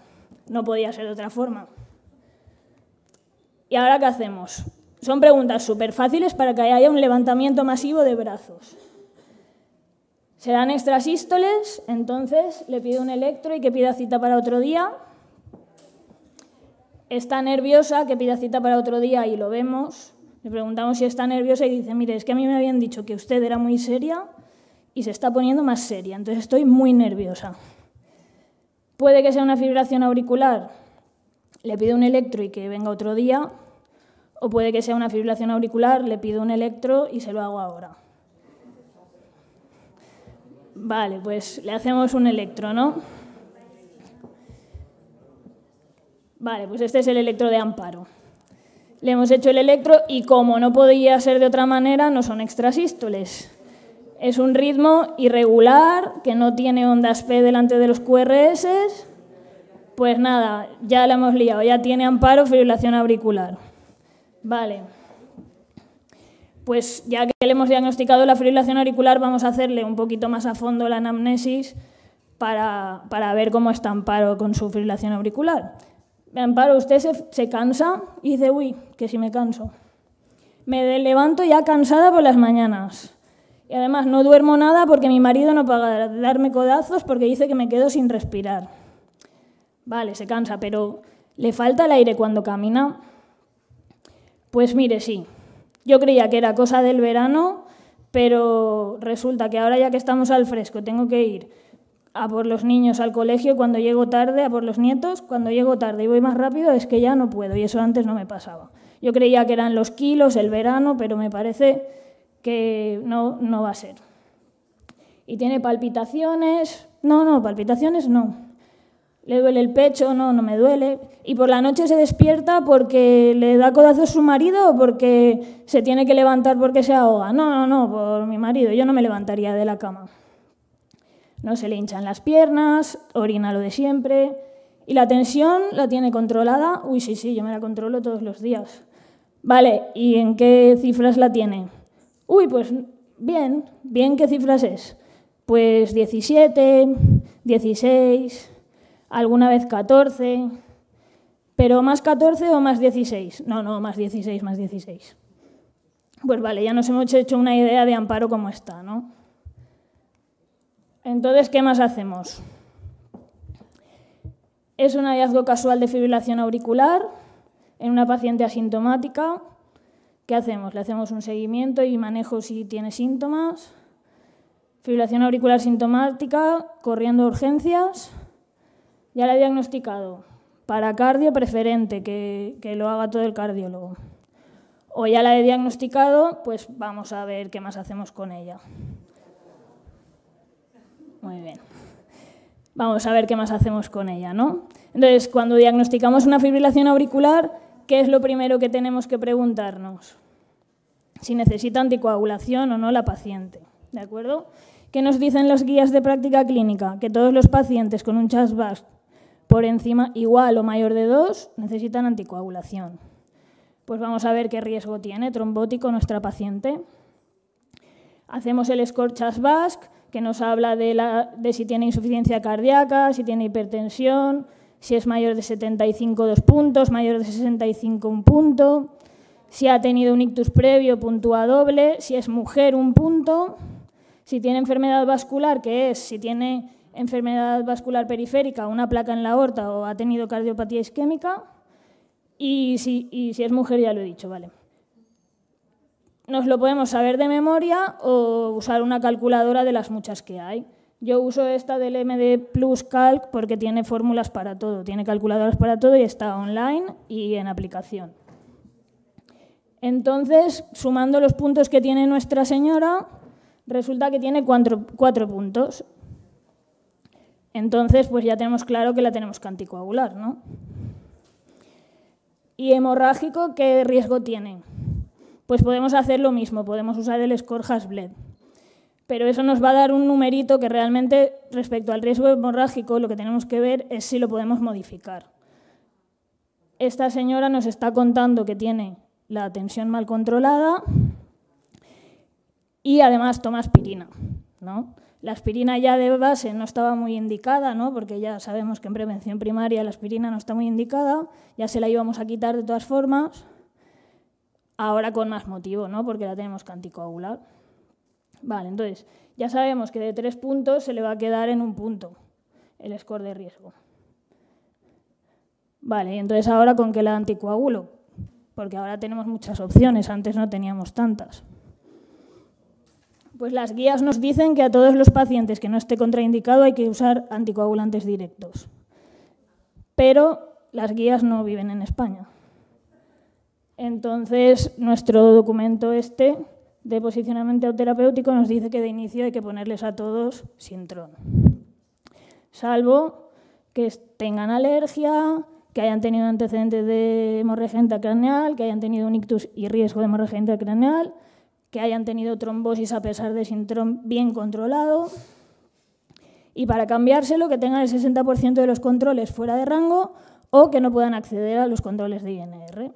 Speaker 4: No podía ser de otra forma. ¿Y ahora qué hacemos? Son preguntas súper fáciles para que haya un levantamiento masivo de brazos. Serán extrasístoles, entonces le pido un electro y que pida cita para otro día. Está nerviosa, que pida cita para otro día y lo vemos. Le preguntamos si está nerviosa y dice, mire, es que a mí me habían dicho que usted era muy seria y se está poniendo más seria, entonces estoy muy nerviosa. Puede que sea una fibración auricular, le pido un electro y que venga otro día, o puede que sea una fibración auricular, le pido un electro y se lo hago ahora. Vale, pues le hacemos un electro, ¿no? Vale, pues este es el electro de amparo. Le hemos hecho el electro y como no podía ser de otra manera, no son extrasístoles. Es un ritmo irregular que no tiene ondas P delante de los QRS. Pues nada, ya la hemos liado, ya tiene amparo fibrilación auricular. Vale pues ya que le hemos diagnosticado la fibrilación auricular, vamos a hacerle un poquito más a fondo la anamnesis para, ver cómo está Amparo con su fibrilación auricular. Amparo, usted se, cansa y dice, uy, que si me canso. Me levanto ya cansada por las mañanas. Y además no duermo nada porque mi marido no paga darme codazos porque dice que me quedo sin respirar. Vale, se cansa, pero ¿le falta el aire cuando camina? Pues mire, sí, yo creía que era cosa del verano, pero resulta que ahora ya que estamos al fresco, tengo que ir a por los niños al colegio, cuando llego tarde, a por los nietos, cuando llego tarde y voy más rápido, es que ya no puedo, y eso antes no me pasaba. Yo creía que eran los kilos, el verano, pero me parece que no, no va a ser. Y tiene palpitaciones, no, no, palpitaciones no le duele el pecho, no, no me duele. Y por la noche se despierta porque le da codazos su marido o porque se tiene que levantar porque se ahoga. No, no, no, por mi marido, yo no me levantaría de la cama. No se le hinchan las piernas, orina lo de siempre. Y la tensión la tiene controlada. Uy, sí, sí, yo me la controlo todos los días. Vale, ¿y en qué cifras la tiene? Uy, pues bien, bien, ¿qué cifras es? Pues 17, 16, alguna vez 14, pero más 14 o más 16. No, no, más 16, más 16. Pues vale, ya nos hemos hecho una idea de amparo como está, ¿no? Entonces, ¿qué más hacemos? Es un hallazgo casual de fibrilación auricular en una paciente asintomática. ¿Qué hacemos? Le hacemos un seguimiento y manejo si tiene síntomas. Fibrilación auricular sintomática, corriendo urgencias ya la he diagnosticado para cardio preferente, que, lo haga todo el cardiólogo. O ya la he diagnosticado, pues vamos a ver qué más hacemos con ella. Muy bien. Vamos a ver qué más hacemos con ella, ¿no? Entonces, cuando diagnosticamos una fibrilación auricular, ¿qué es lo primero que tenemos que preguntarnos? Si necesita anticoagulación o no la paciente, ¿de acuerdo? ¿Qué nos dicen las guías de práctica clínica? Que todos los pacientes con un chas por encima igual o mayor de 2 necesitan anticoagulación. Pues vamos a ver qué riesgo tiene trombótico nuestra paciente. Hacemos el Scorchas Basque, que nos habla de, de, si tiene insuficiencia cardíaca, si tiene hipertensión, si es mayor de 75 dos puntos, mayor de 65 un punto, si ha tenido un ictus previo, puntúa doble, si es mujer un punto, si tiene enfermedad vascular, que es si tiene enfermedad vascular periférica, una placa en la aorta o ha tenido cardiopatía isquémica. Y si, es mujer, ya lo he dicho, vale. Nos lo podemos saber de memoria o usar una calculadora de las muchas que hay. Yo uso esta del MD Plus Calc porque tiene fórmulas para todo, tiene calculadoras para todo y está online y en aplicación. Entonces, sumando los puntos que tiene Nuestra Señora, resulta que tiene cuatro puntos entonces, pues ya tenemos claro que la tenemos que anticoagular, ¿no? ¿Y hemorrágico qué riesgo tiene? Pues podemos hacer lo mismo, podemos usar el score BLED. Pero eso nos va a dar un numerito que realmente, respecto al riesgo hemorrágico, lo que tenemos que ver es si lo podemos modificar. Esta señora nos está contando que tiene la tensión mal controlada y además toma aspirina, ¿no? La aspirina ya de base no estaba muy indicada, ¿no? porque ya sabemos que en prevención primaria la aspirina no está muy indicada, ya se la íbamos a quitar de todas formas, ahora con más motivo, ¿no? porque la tenemos que anticoagular. Vale, entonces, ya sabemos que de tres puntos se le va a quedar en un punto el score de riesgo. Vale, y entonces ahora con qué la anticoagulo, porque ahora tenemos muchas opciones, antes no teníamos tantas. Pues las guías nos dicen que a todos los pacientes que no esté contraindicado hay que usar anticoagulantes directos. Pero las guías no viven en España. Entonces, nuestro documento este de posicionamiento terapéutico nos dice que de inicio hay que ponerles a todos sin tron, Salvo que tengan alergia, que hayan tenido antecedentes de hemorragia intracraneal, que hayan tenido un ictus y riesgo de hemorragia intracraneal, que hayan tenido trombosis a pesar de síndrome bien controlado. Y para cambiárselo, que tengan el 60% de los controles fuera de rango o que no puedan acceder a los controles de INR.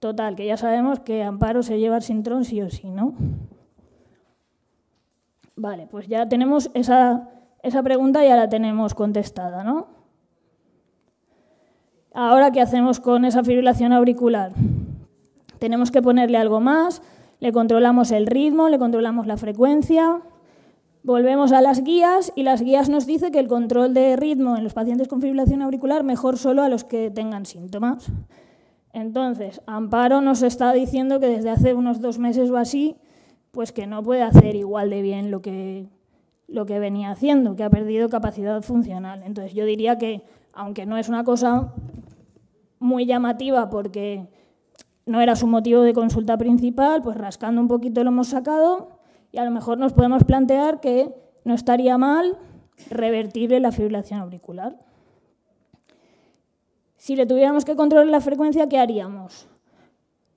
Speaker 4: Total, que ya sabemos que Amparo se lleva el sintrón sí o sí, ¿no? Vale, pues ya tenemos esa, esa pregunta, ya la tenemos contestada, ¿no? Ahora, ¿qué hacemos con esa fibrilación auricular? Tenemos que ponerle algo más, le controlamos el ritmo, le controlamos la frecuencia. Volvemos a las guías y las guías nos dice que el control de ritmo en los pacientes con fibrilación auricular mejor solo a los que tengan síntomas. Entonces, Amparo nos está diciendo que desde hace unos dos meses o así, pues que no puede hacer igual de bien lo que, lo que venía haciendo, que ha perdido capacidad funcional. Entonces, yo diría que, aunque no es una cosa muy llamativa porque no era su motivo de consulta principal, pues rascando un poquito lo hemos sacado y a lo mejor nos podemos plantear que no estaría mal revertirle la fibrilación auricular. Si le tuviéramos que controlar la frecuencia, ¿qué haríamos?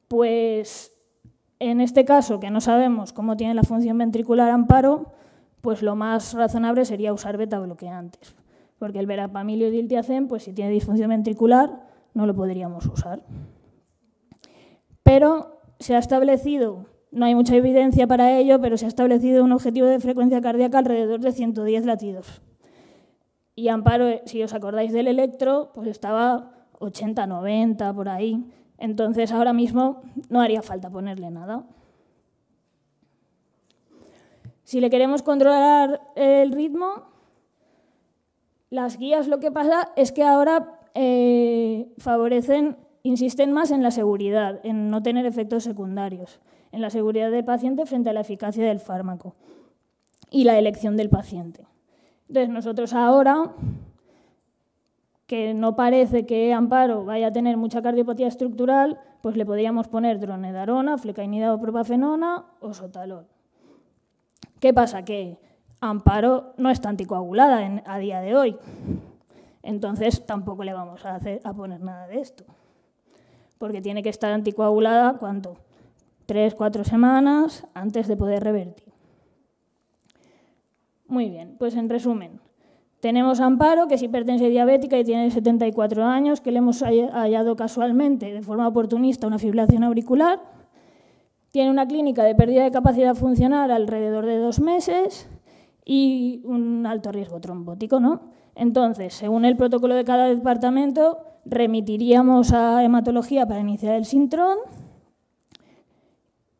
Speaker 4: Pues en este caso, que no sabemos cómo tiene la función ventricular amparo, pues lo más razonable sería usar beta bloqueantes, porque el verapamilio y el pues si tiene disfunción ventricular, no lo podríamos usar. Pero se ha establecido, no hay mucha evidencia para ello, pero se ha establecido un objetivo de frecuencia cardíaca alrededor de 110 latidos. Y Amparo, eh, si os acordáis del electro, pues estaba 80, 90, por ahí. Entonces ahora mismo no haría falta ponerle nada. Si le queremos controlar el ritmo, las guías lo que pasa es que ahora eh, favorecen Insisten más en la seguridad, en no tener efectos secundarios, en la seguridad del paciente frente a la eficacia del fármaco y la elección del paciente. Entonces, nosotros ahora, que no parece que Amparo vaya a tener mucha cardiopatía estructural, pues le podríamos poner dronedarona, flecainida o propafenona o sotalol. ¿Qué pasa? Que Amparo no está anticoagulada a día de hoy. Entonces tampoco le vamos a poner nada de esto porque tiene que estar anticoagulada cuánto, tres, cuatro semanas antes de poder revertir. Muy bien, pues en resumen, tenemos Amparo, que es hipertensión diabética y tiene 74 años, que le hemos hallado casualmente, de forma oportunista, una fibrilación auricular. Tiene una clínica de pérdida de capacidad funcional alrededor de dos meses y un alto riesgo trombótico, ¿no? Entonces, según el protocolo de cada departamento, remitiríamos a hematología para iniciar el sintrón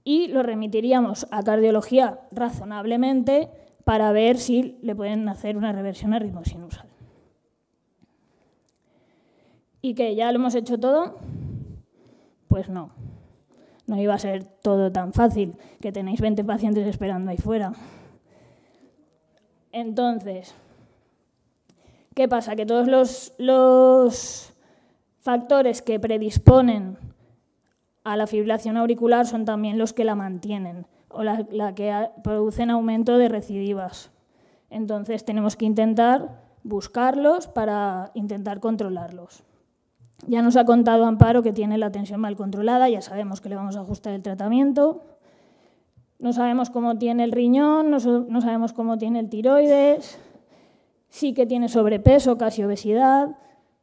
Speaker 4: y lo remitiríamos a cardiología razonablemente para ver si le pueden hacer una reversión a ritmo sinusal. ¿Y que ya lo hemos hecho todo? Pues no. No iba a ser todo tan fácil, que tenéis 20 pacientes esperando ahí fuera. Entonces, ¿qué pasa? Que todos los, los Factores que predisponen a la fibrilación auricular son también los que la mantienen o la, que producen aumento de recidivas. Entonces tenemos que intentar buscarlos para intentar controlarlos. Ya nos ha contado Amparo que tiene la tensión mal controlada, ya sabemos que le vamos a ajustar el tratamiento. No sabemos cómo tiene el riñón, no sabemos cómo tiene el tiroides, sí que tiene sobrepeso, casi obesidad,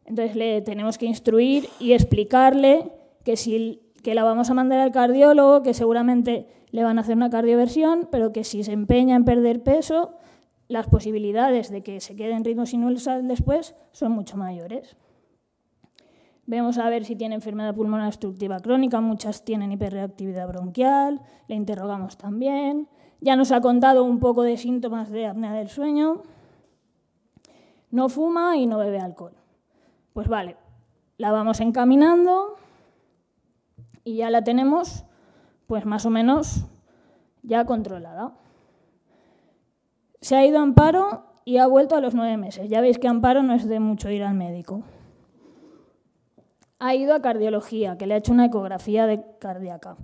Speaker 4: entonces le tenemos que instruir y explicarle que, si, la vamos a mandar al cardiólogo, que seguramente le van a hacer una cardioversión, pero que si se empeña en perder peso, las posibilidades de que se quede en ritmo sinusal después son mucho mayores. Vemos a ver si tiene enfermedad pulmonar obstructiva crónica, muchas tienen hiperreactividad bronquial, le interrogamos también. Ya nos ha contado un poco de síntomas de apnea del sueño. No fuma y no bebe alcohol. Pues vale, la vamos encaminando y ya la tenemos pues más o menos ya controlada. Se ha ido a Amparo y ha vuelto a los nueve meses. Ya veis que Amparo no es de mucho ir al médico. Ha ido a cardiología, que le ha hecho una ecografía de cardíaca.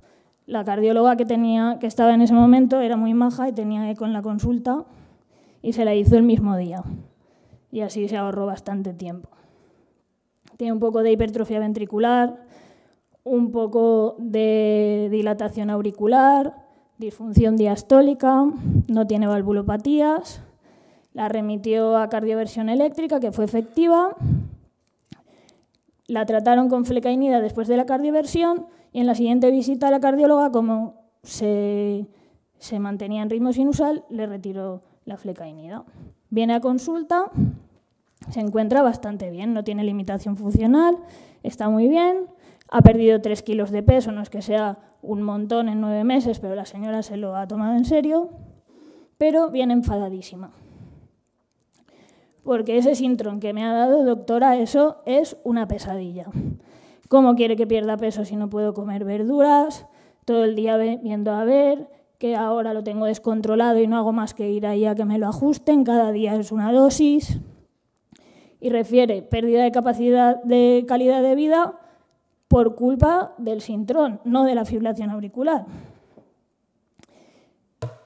Speaker 4: La cardióloga que, tenía, que estaba en ese momento era muy maja y tenía eco con la consulta y se la hizo el mismo día. Y así se ahorró bastante tiempo tiene un poco de hipertrofia ventricular, un poco de dilatación auricular, disfunción diastólica, no tiene valvulopatías, la remitió a cardioversión eléctrica, que fue efectiva, la trataron con flecainida después de la cardioversión y en la siguiente visita a la cardióloga, como se, se mantenía en ritmo sinusal, le retiró la flecainida. Viene a consulta, se encuentra bastante bien, no tiene limitación funcional, está muy bien, ha perdido 3 kilos de peso, no es que sea un montón en 9 meses, pero la señora se lo ha tomado en serio, pero viene enfadadísima. Porque ese síntoma que me ha dado, doctora, eso es una pesadilla. ¿Cómo quiere que pierda peso si no puedo comer verduras? Todo el día viendo a ver, que ahora lo tengo descontrolado y no hago más que ir ahí a que me lo ajusten, cada día es una dosis y refiere pérdida de capacidad de calidad de vida por culpa del sintrón, no de la fibrilación auricular.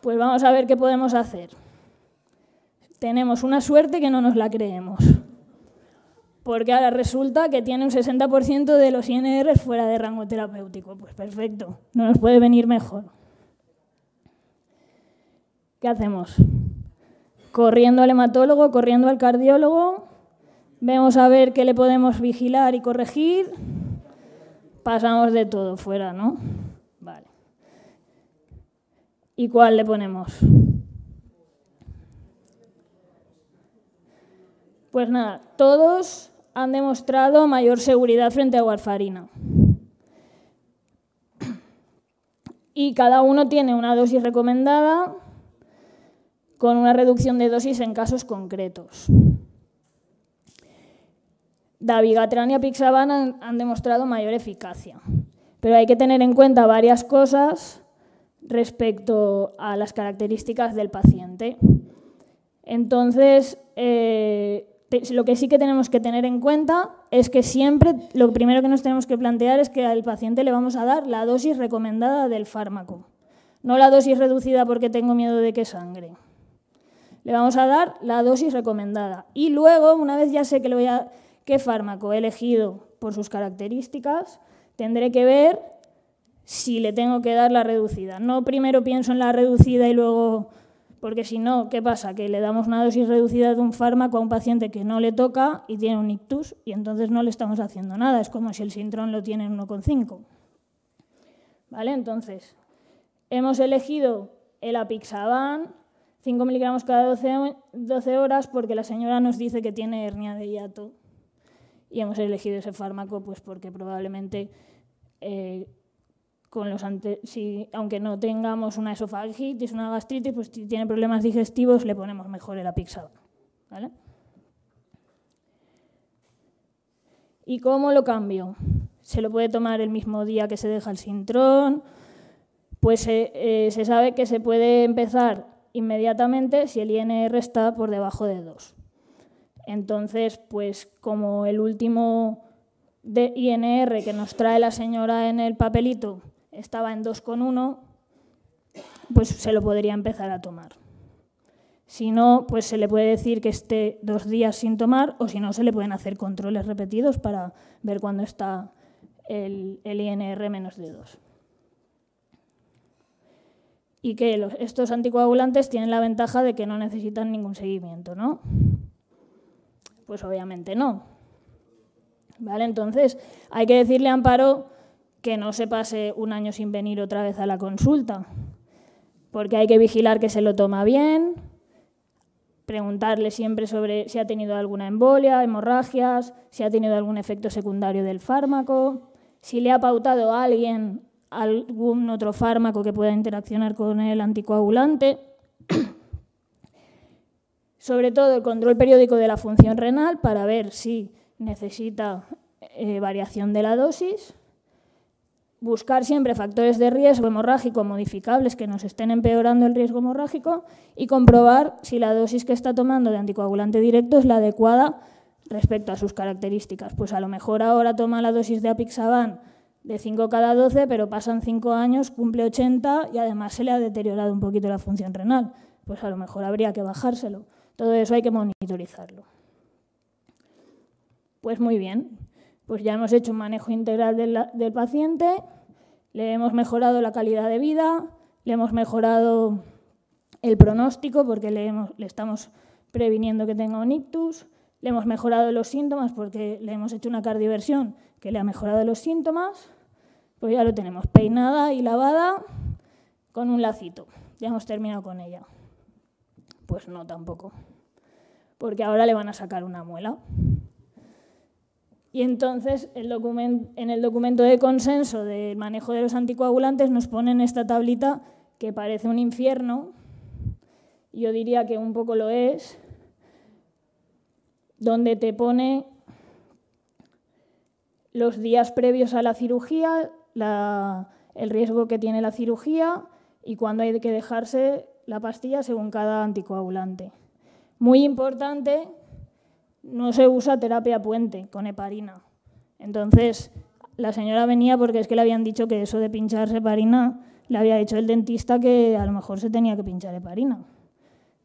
Speaker 4: Pues vamos a ver qué podemos hacer. Tenemos una suerte que no nos la creemos, porque ahora resulta que tiene un 60% de los INR fuera de rango terapéutico. Pues perfecto, no nos puede venir mejor. ¿Qué hacemos? Corriendo al hematólogo, corriendo al cardiólogo, Vemos a ver qué le podemos vigilar y corregir. Pasamos de todo fuera, ¿no? Vale. ¿Y cuál le ponemos? Pues nada, todos han demostrado mayor seguridad frente a warfarina. Y cada uno tiene una dosis recomendada con una reducción de dosis en casos concretos. David Gatran y Apixaban han, demostrado mayor eficacia. Pero hay que tener en cuenta varias cosas respecto a las características del paciente. Entonces, eh, lo que sí que tenemos que tener en cuenta es que siempre lo primero que nos tenemos que plantear es que al paciente le vamos a dar la dosis recomendada del fármaco, no la dosis reducida porque tengo miedo de que sangre. Le vamos a dar la dosis recomendada. Y luego, una vez ya sé que le voy a qué fármaco he elegido por sus características, tendré que ver si le tengo que dar la reducida. No primero pienso en la reducida y luego, porque si no, ¿qué pasa? Que le damos una dosis reducida de un fármaco a un paciente que no le toca y tiene un ictus y entonces no le estamos haciendo nada. Es como si el sintrón lo tiene en 1,5. ¿Vale? Entonces, hemos elegido el apixaban 5 miligramos cada 12, 12 horas porque la señora nos dice que tiene hernia de hiato y hemos elegido ese fármaco pues porque probablemente eh, si, aunque no tengamos una esofagitis, una gastritis, pues si tiene problemas digestivos le ponemos mejor el apixaban. ¿Y cómo lo cambio? Se lo puede tomar el mismo día que se deja el sintrón, pues se eh, sabe que se puede empezar inmediatamente si el INR está por debajo de 2. Entonces, pues como el último de INR que nos trae la señora en el papelito estaba en 2,1, pues se lo podría empezar a tomar. Si no, pues se le puede decir que esté dos días sin tomar o si no, se le pueden hacer controles repetidos para ver cuándo está el, INR menos de 2. Y que estos anticoagulantes tienen la ventaja de que no necesitan ningún seguimiento, ¿no? Pues obviamente no. ¿Vale? Entonces, hay que decirle a Amparo que no se pase un año sin venir otra vez a la consulta, porque hay que vigilar que se lo toma bien, preguntarle siempre sobre si ha tenido alguna embolia, hemorragias, si ha tenido algún efecto secundario del fármaco, si le ha pautado a alguien algún otro fármaco que pueda interaccionar con el anticoagulante. Sobre todo el control periódico de la función renal para ver si necesita eh, variación de la dosis. Buscar siempre factores de riesgo hemorrágico modificables que nos estén empeorando el riesgo hemorrágico y comprobar si la dosis que está tomando de anticoagulante directo es la adecuada respecto a sus características. Pues a lo mejor ahora toma la dosis de apixaban de 5 cada 12, pero pasan 5 años, cumple 80 y además se le ha deteriorado un poquito la función renal. Pues a lo mejor habría que bajárselo. Todo eso hay que monitorizarlo. Pues muy bien, pues ya hemos hecho un manejo integral del, paciente, le hemos mejorado la calidad de vida, le hemos mejorado el pronóstico porque le, le, estamos previniendo que tenga un ictus, le hemos mejorado los síntomas porque le hemos hecho una cardioversión que le ha mejorado los síntomas, pues ya lo tenemos peinada y lavada con un lacito. Ya hemos terminado con ella. Pues no tampoco. Porque ahora le van a sacar una muela. Y entonces en el documento de consenso del manejo de los anticoagulantes nos ponen esta tablita que parece un infierno, yo diría que un poco lo es, donde te pone los días previos a la cirugía, el riesgo que tiene la cirugía y cuándo hay que dejarse la pastilla según cada anticoagulante. Muy importante, no se usa terapia puente con heparina. Entonces, la señora venía porque es que le habían dicho que eso de pincharse heparina le había dicho el dentista que a lo mejor se tenía que pinchar heparina.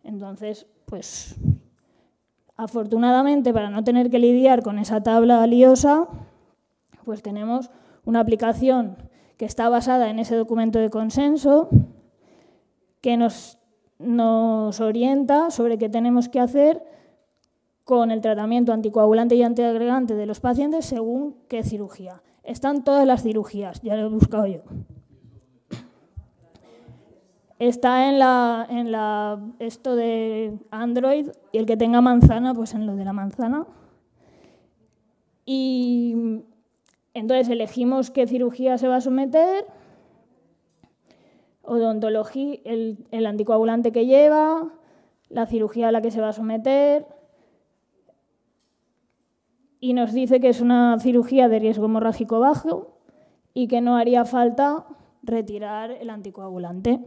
Speaker 4: Entonces, pues afortunadamente para no tener que lidiar con esa tabla liosa, pues tenemos una aplicación que está basada en ese documento de consenso, que nos, orienta sobre qué tenemos que hacer con el tratamiento anticoagulante y antiagregante de los pacientes según qué cirugía. Están todas las cirugías, ya lo he buscado yo. Está en la, en esto de Android y el que tenga manzana, pues en lo de la manzana. Y entonces elegimos qué cirugía se va a someter odontología, el, anticoagulante que lleva, la cirugía a la que se va a someter, y nos dice que es una cirugía de riesgo hemorrágico bajo y que no haría falta retirar el anticoagulante.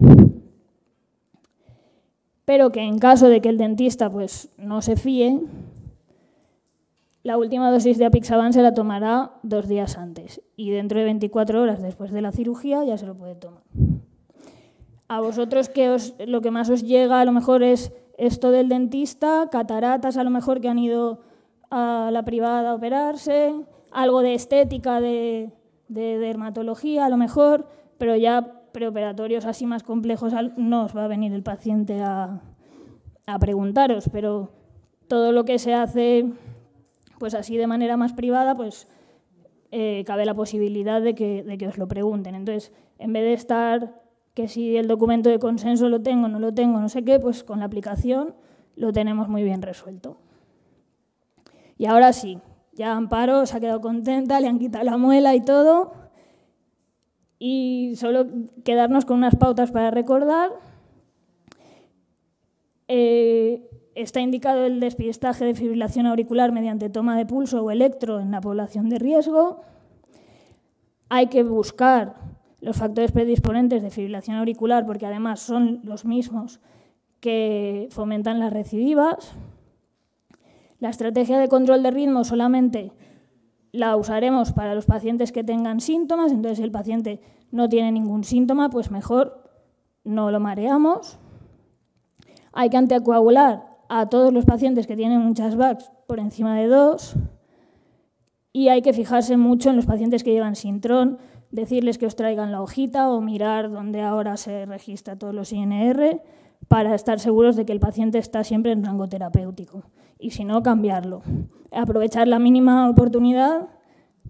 Speaker 4: Pero que en caso de que el dentista pues, no se fíe, la última dosis de Apixaban se la tomará dos días antes y dentro de 24 horas después de la cirugía ya se lo puede tomar. A vosotros que lo que más os llega a lo mejor es esto del dentista, cataratas a lo mejor que han ido a la privada a operarse, algo de estética, de, dermatología a lo mejor, pero ya preoperatorios así más complejos no os va a venir el paciente a, preguntaros, pero todo lo que se hace pues así de manera más privada, pues eh, cabe la posibilidad de que os lo pregunten. Entonces, en vez de estar que si el documento de consenso lo tengo, no lo tengo, no sé qué, pues con la aplicación lo tenemos muy bien resuelto. Y ahora sí, ya Amparo se ha quedado contenta, le han quitado la muela y todo, y solo quedarnos con unas pautas para recordar. Eh, está indicado el despistaje de fibrilación auricular mediante toma de pulso o electro en la población de riesgo. Hay que buscar los factores predisponentes de fibrilación auricular, porque además son los mismos que fomentan las recidivas. La estrategia de control de ritmo solamente la usaremos para los pacientes que tengan síntomas, entonces si el paciente no tiene ningún síntoma, pues mejor no lo mareamos. Hay que anticoagular a todos los pacientes que tienen muchas VACs por encima de dos y hay que fijarse mucho en los pacientes que llevan sintrón, decirles que os traigan la hojita o mirar dónde ahora se registra todos los INR para estar seguros de que el paciente está siempre en rango terapéutico. Y si no, cambiarlo. Aprovechar la mínima oportunidad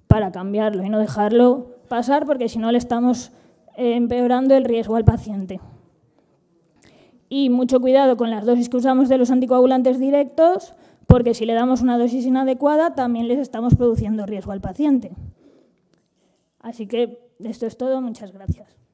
Speaker 4: para cambiarlo y no dejarlo pasar porque si no le estamos eh, empeorando el riesgo al paciente. Y mucho cuidado con las dosis que usamos de los anticoagulantes directos porque si le damos una dosis inadecuada también les estamos produciendo riesgo al paciente. Así que esto es todo, muchas gracias.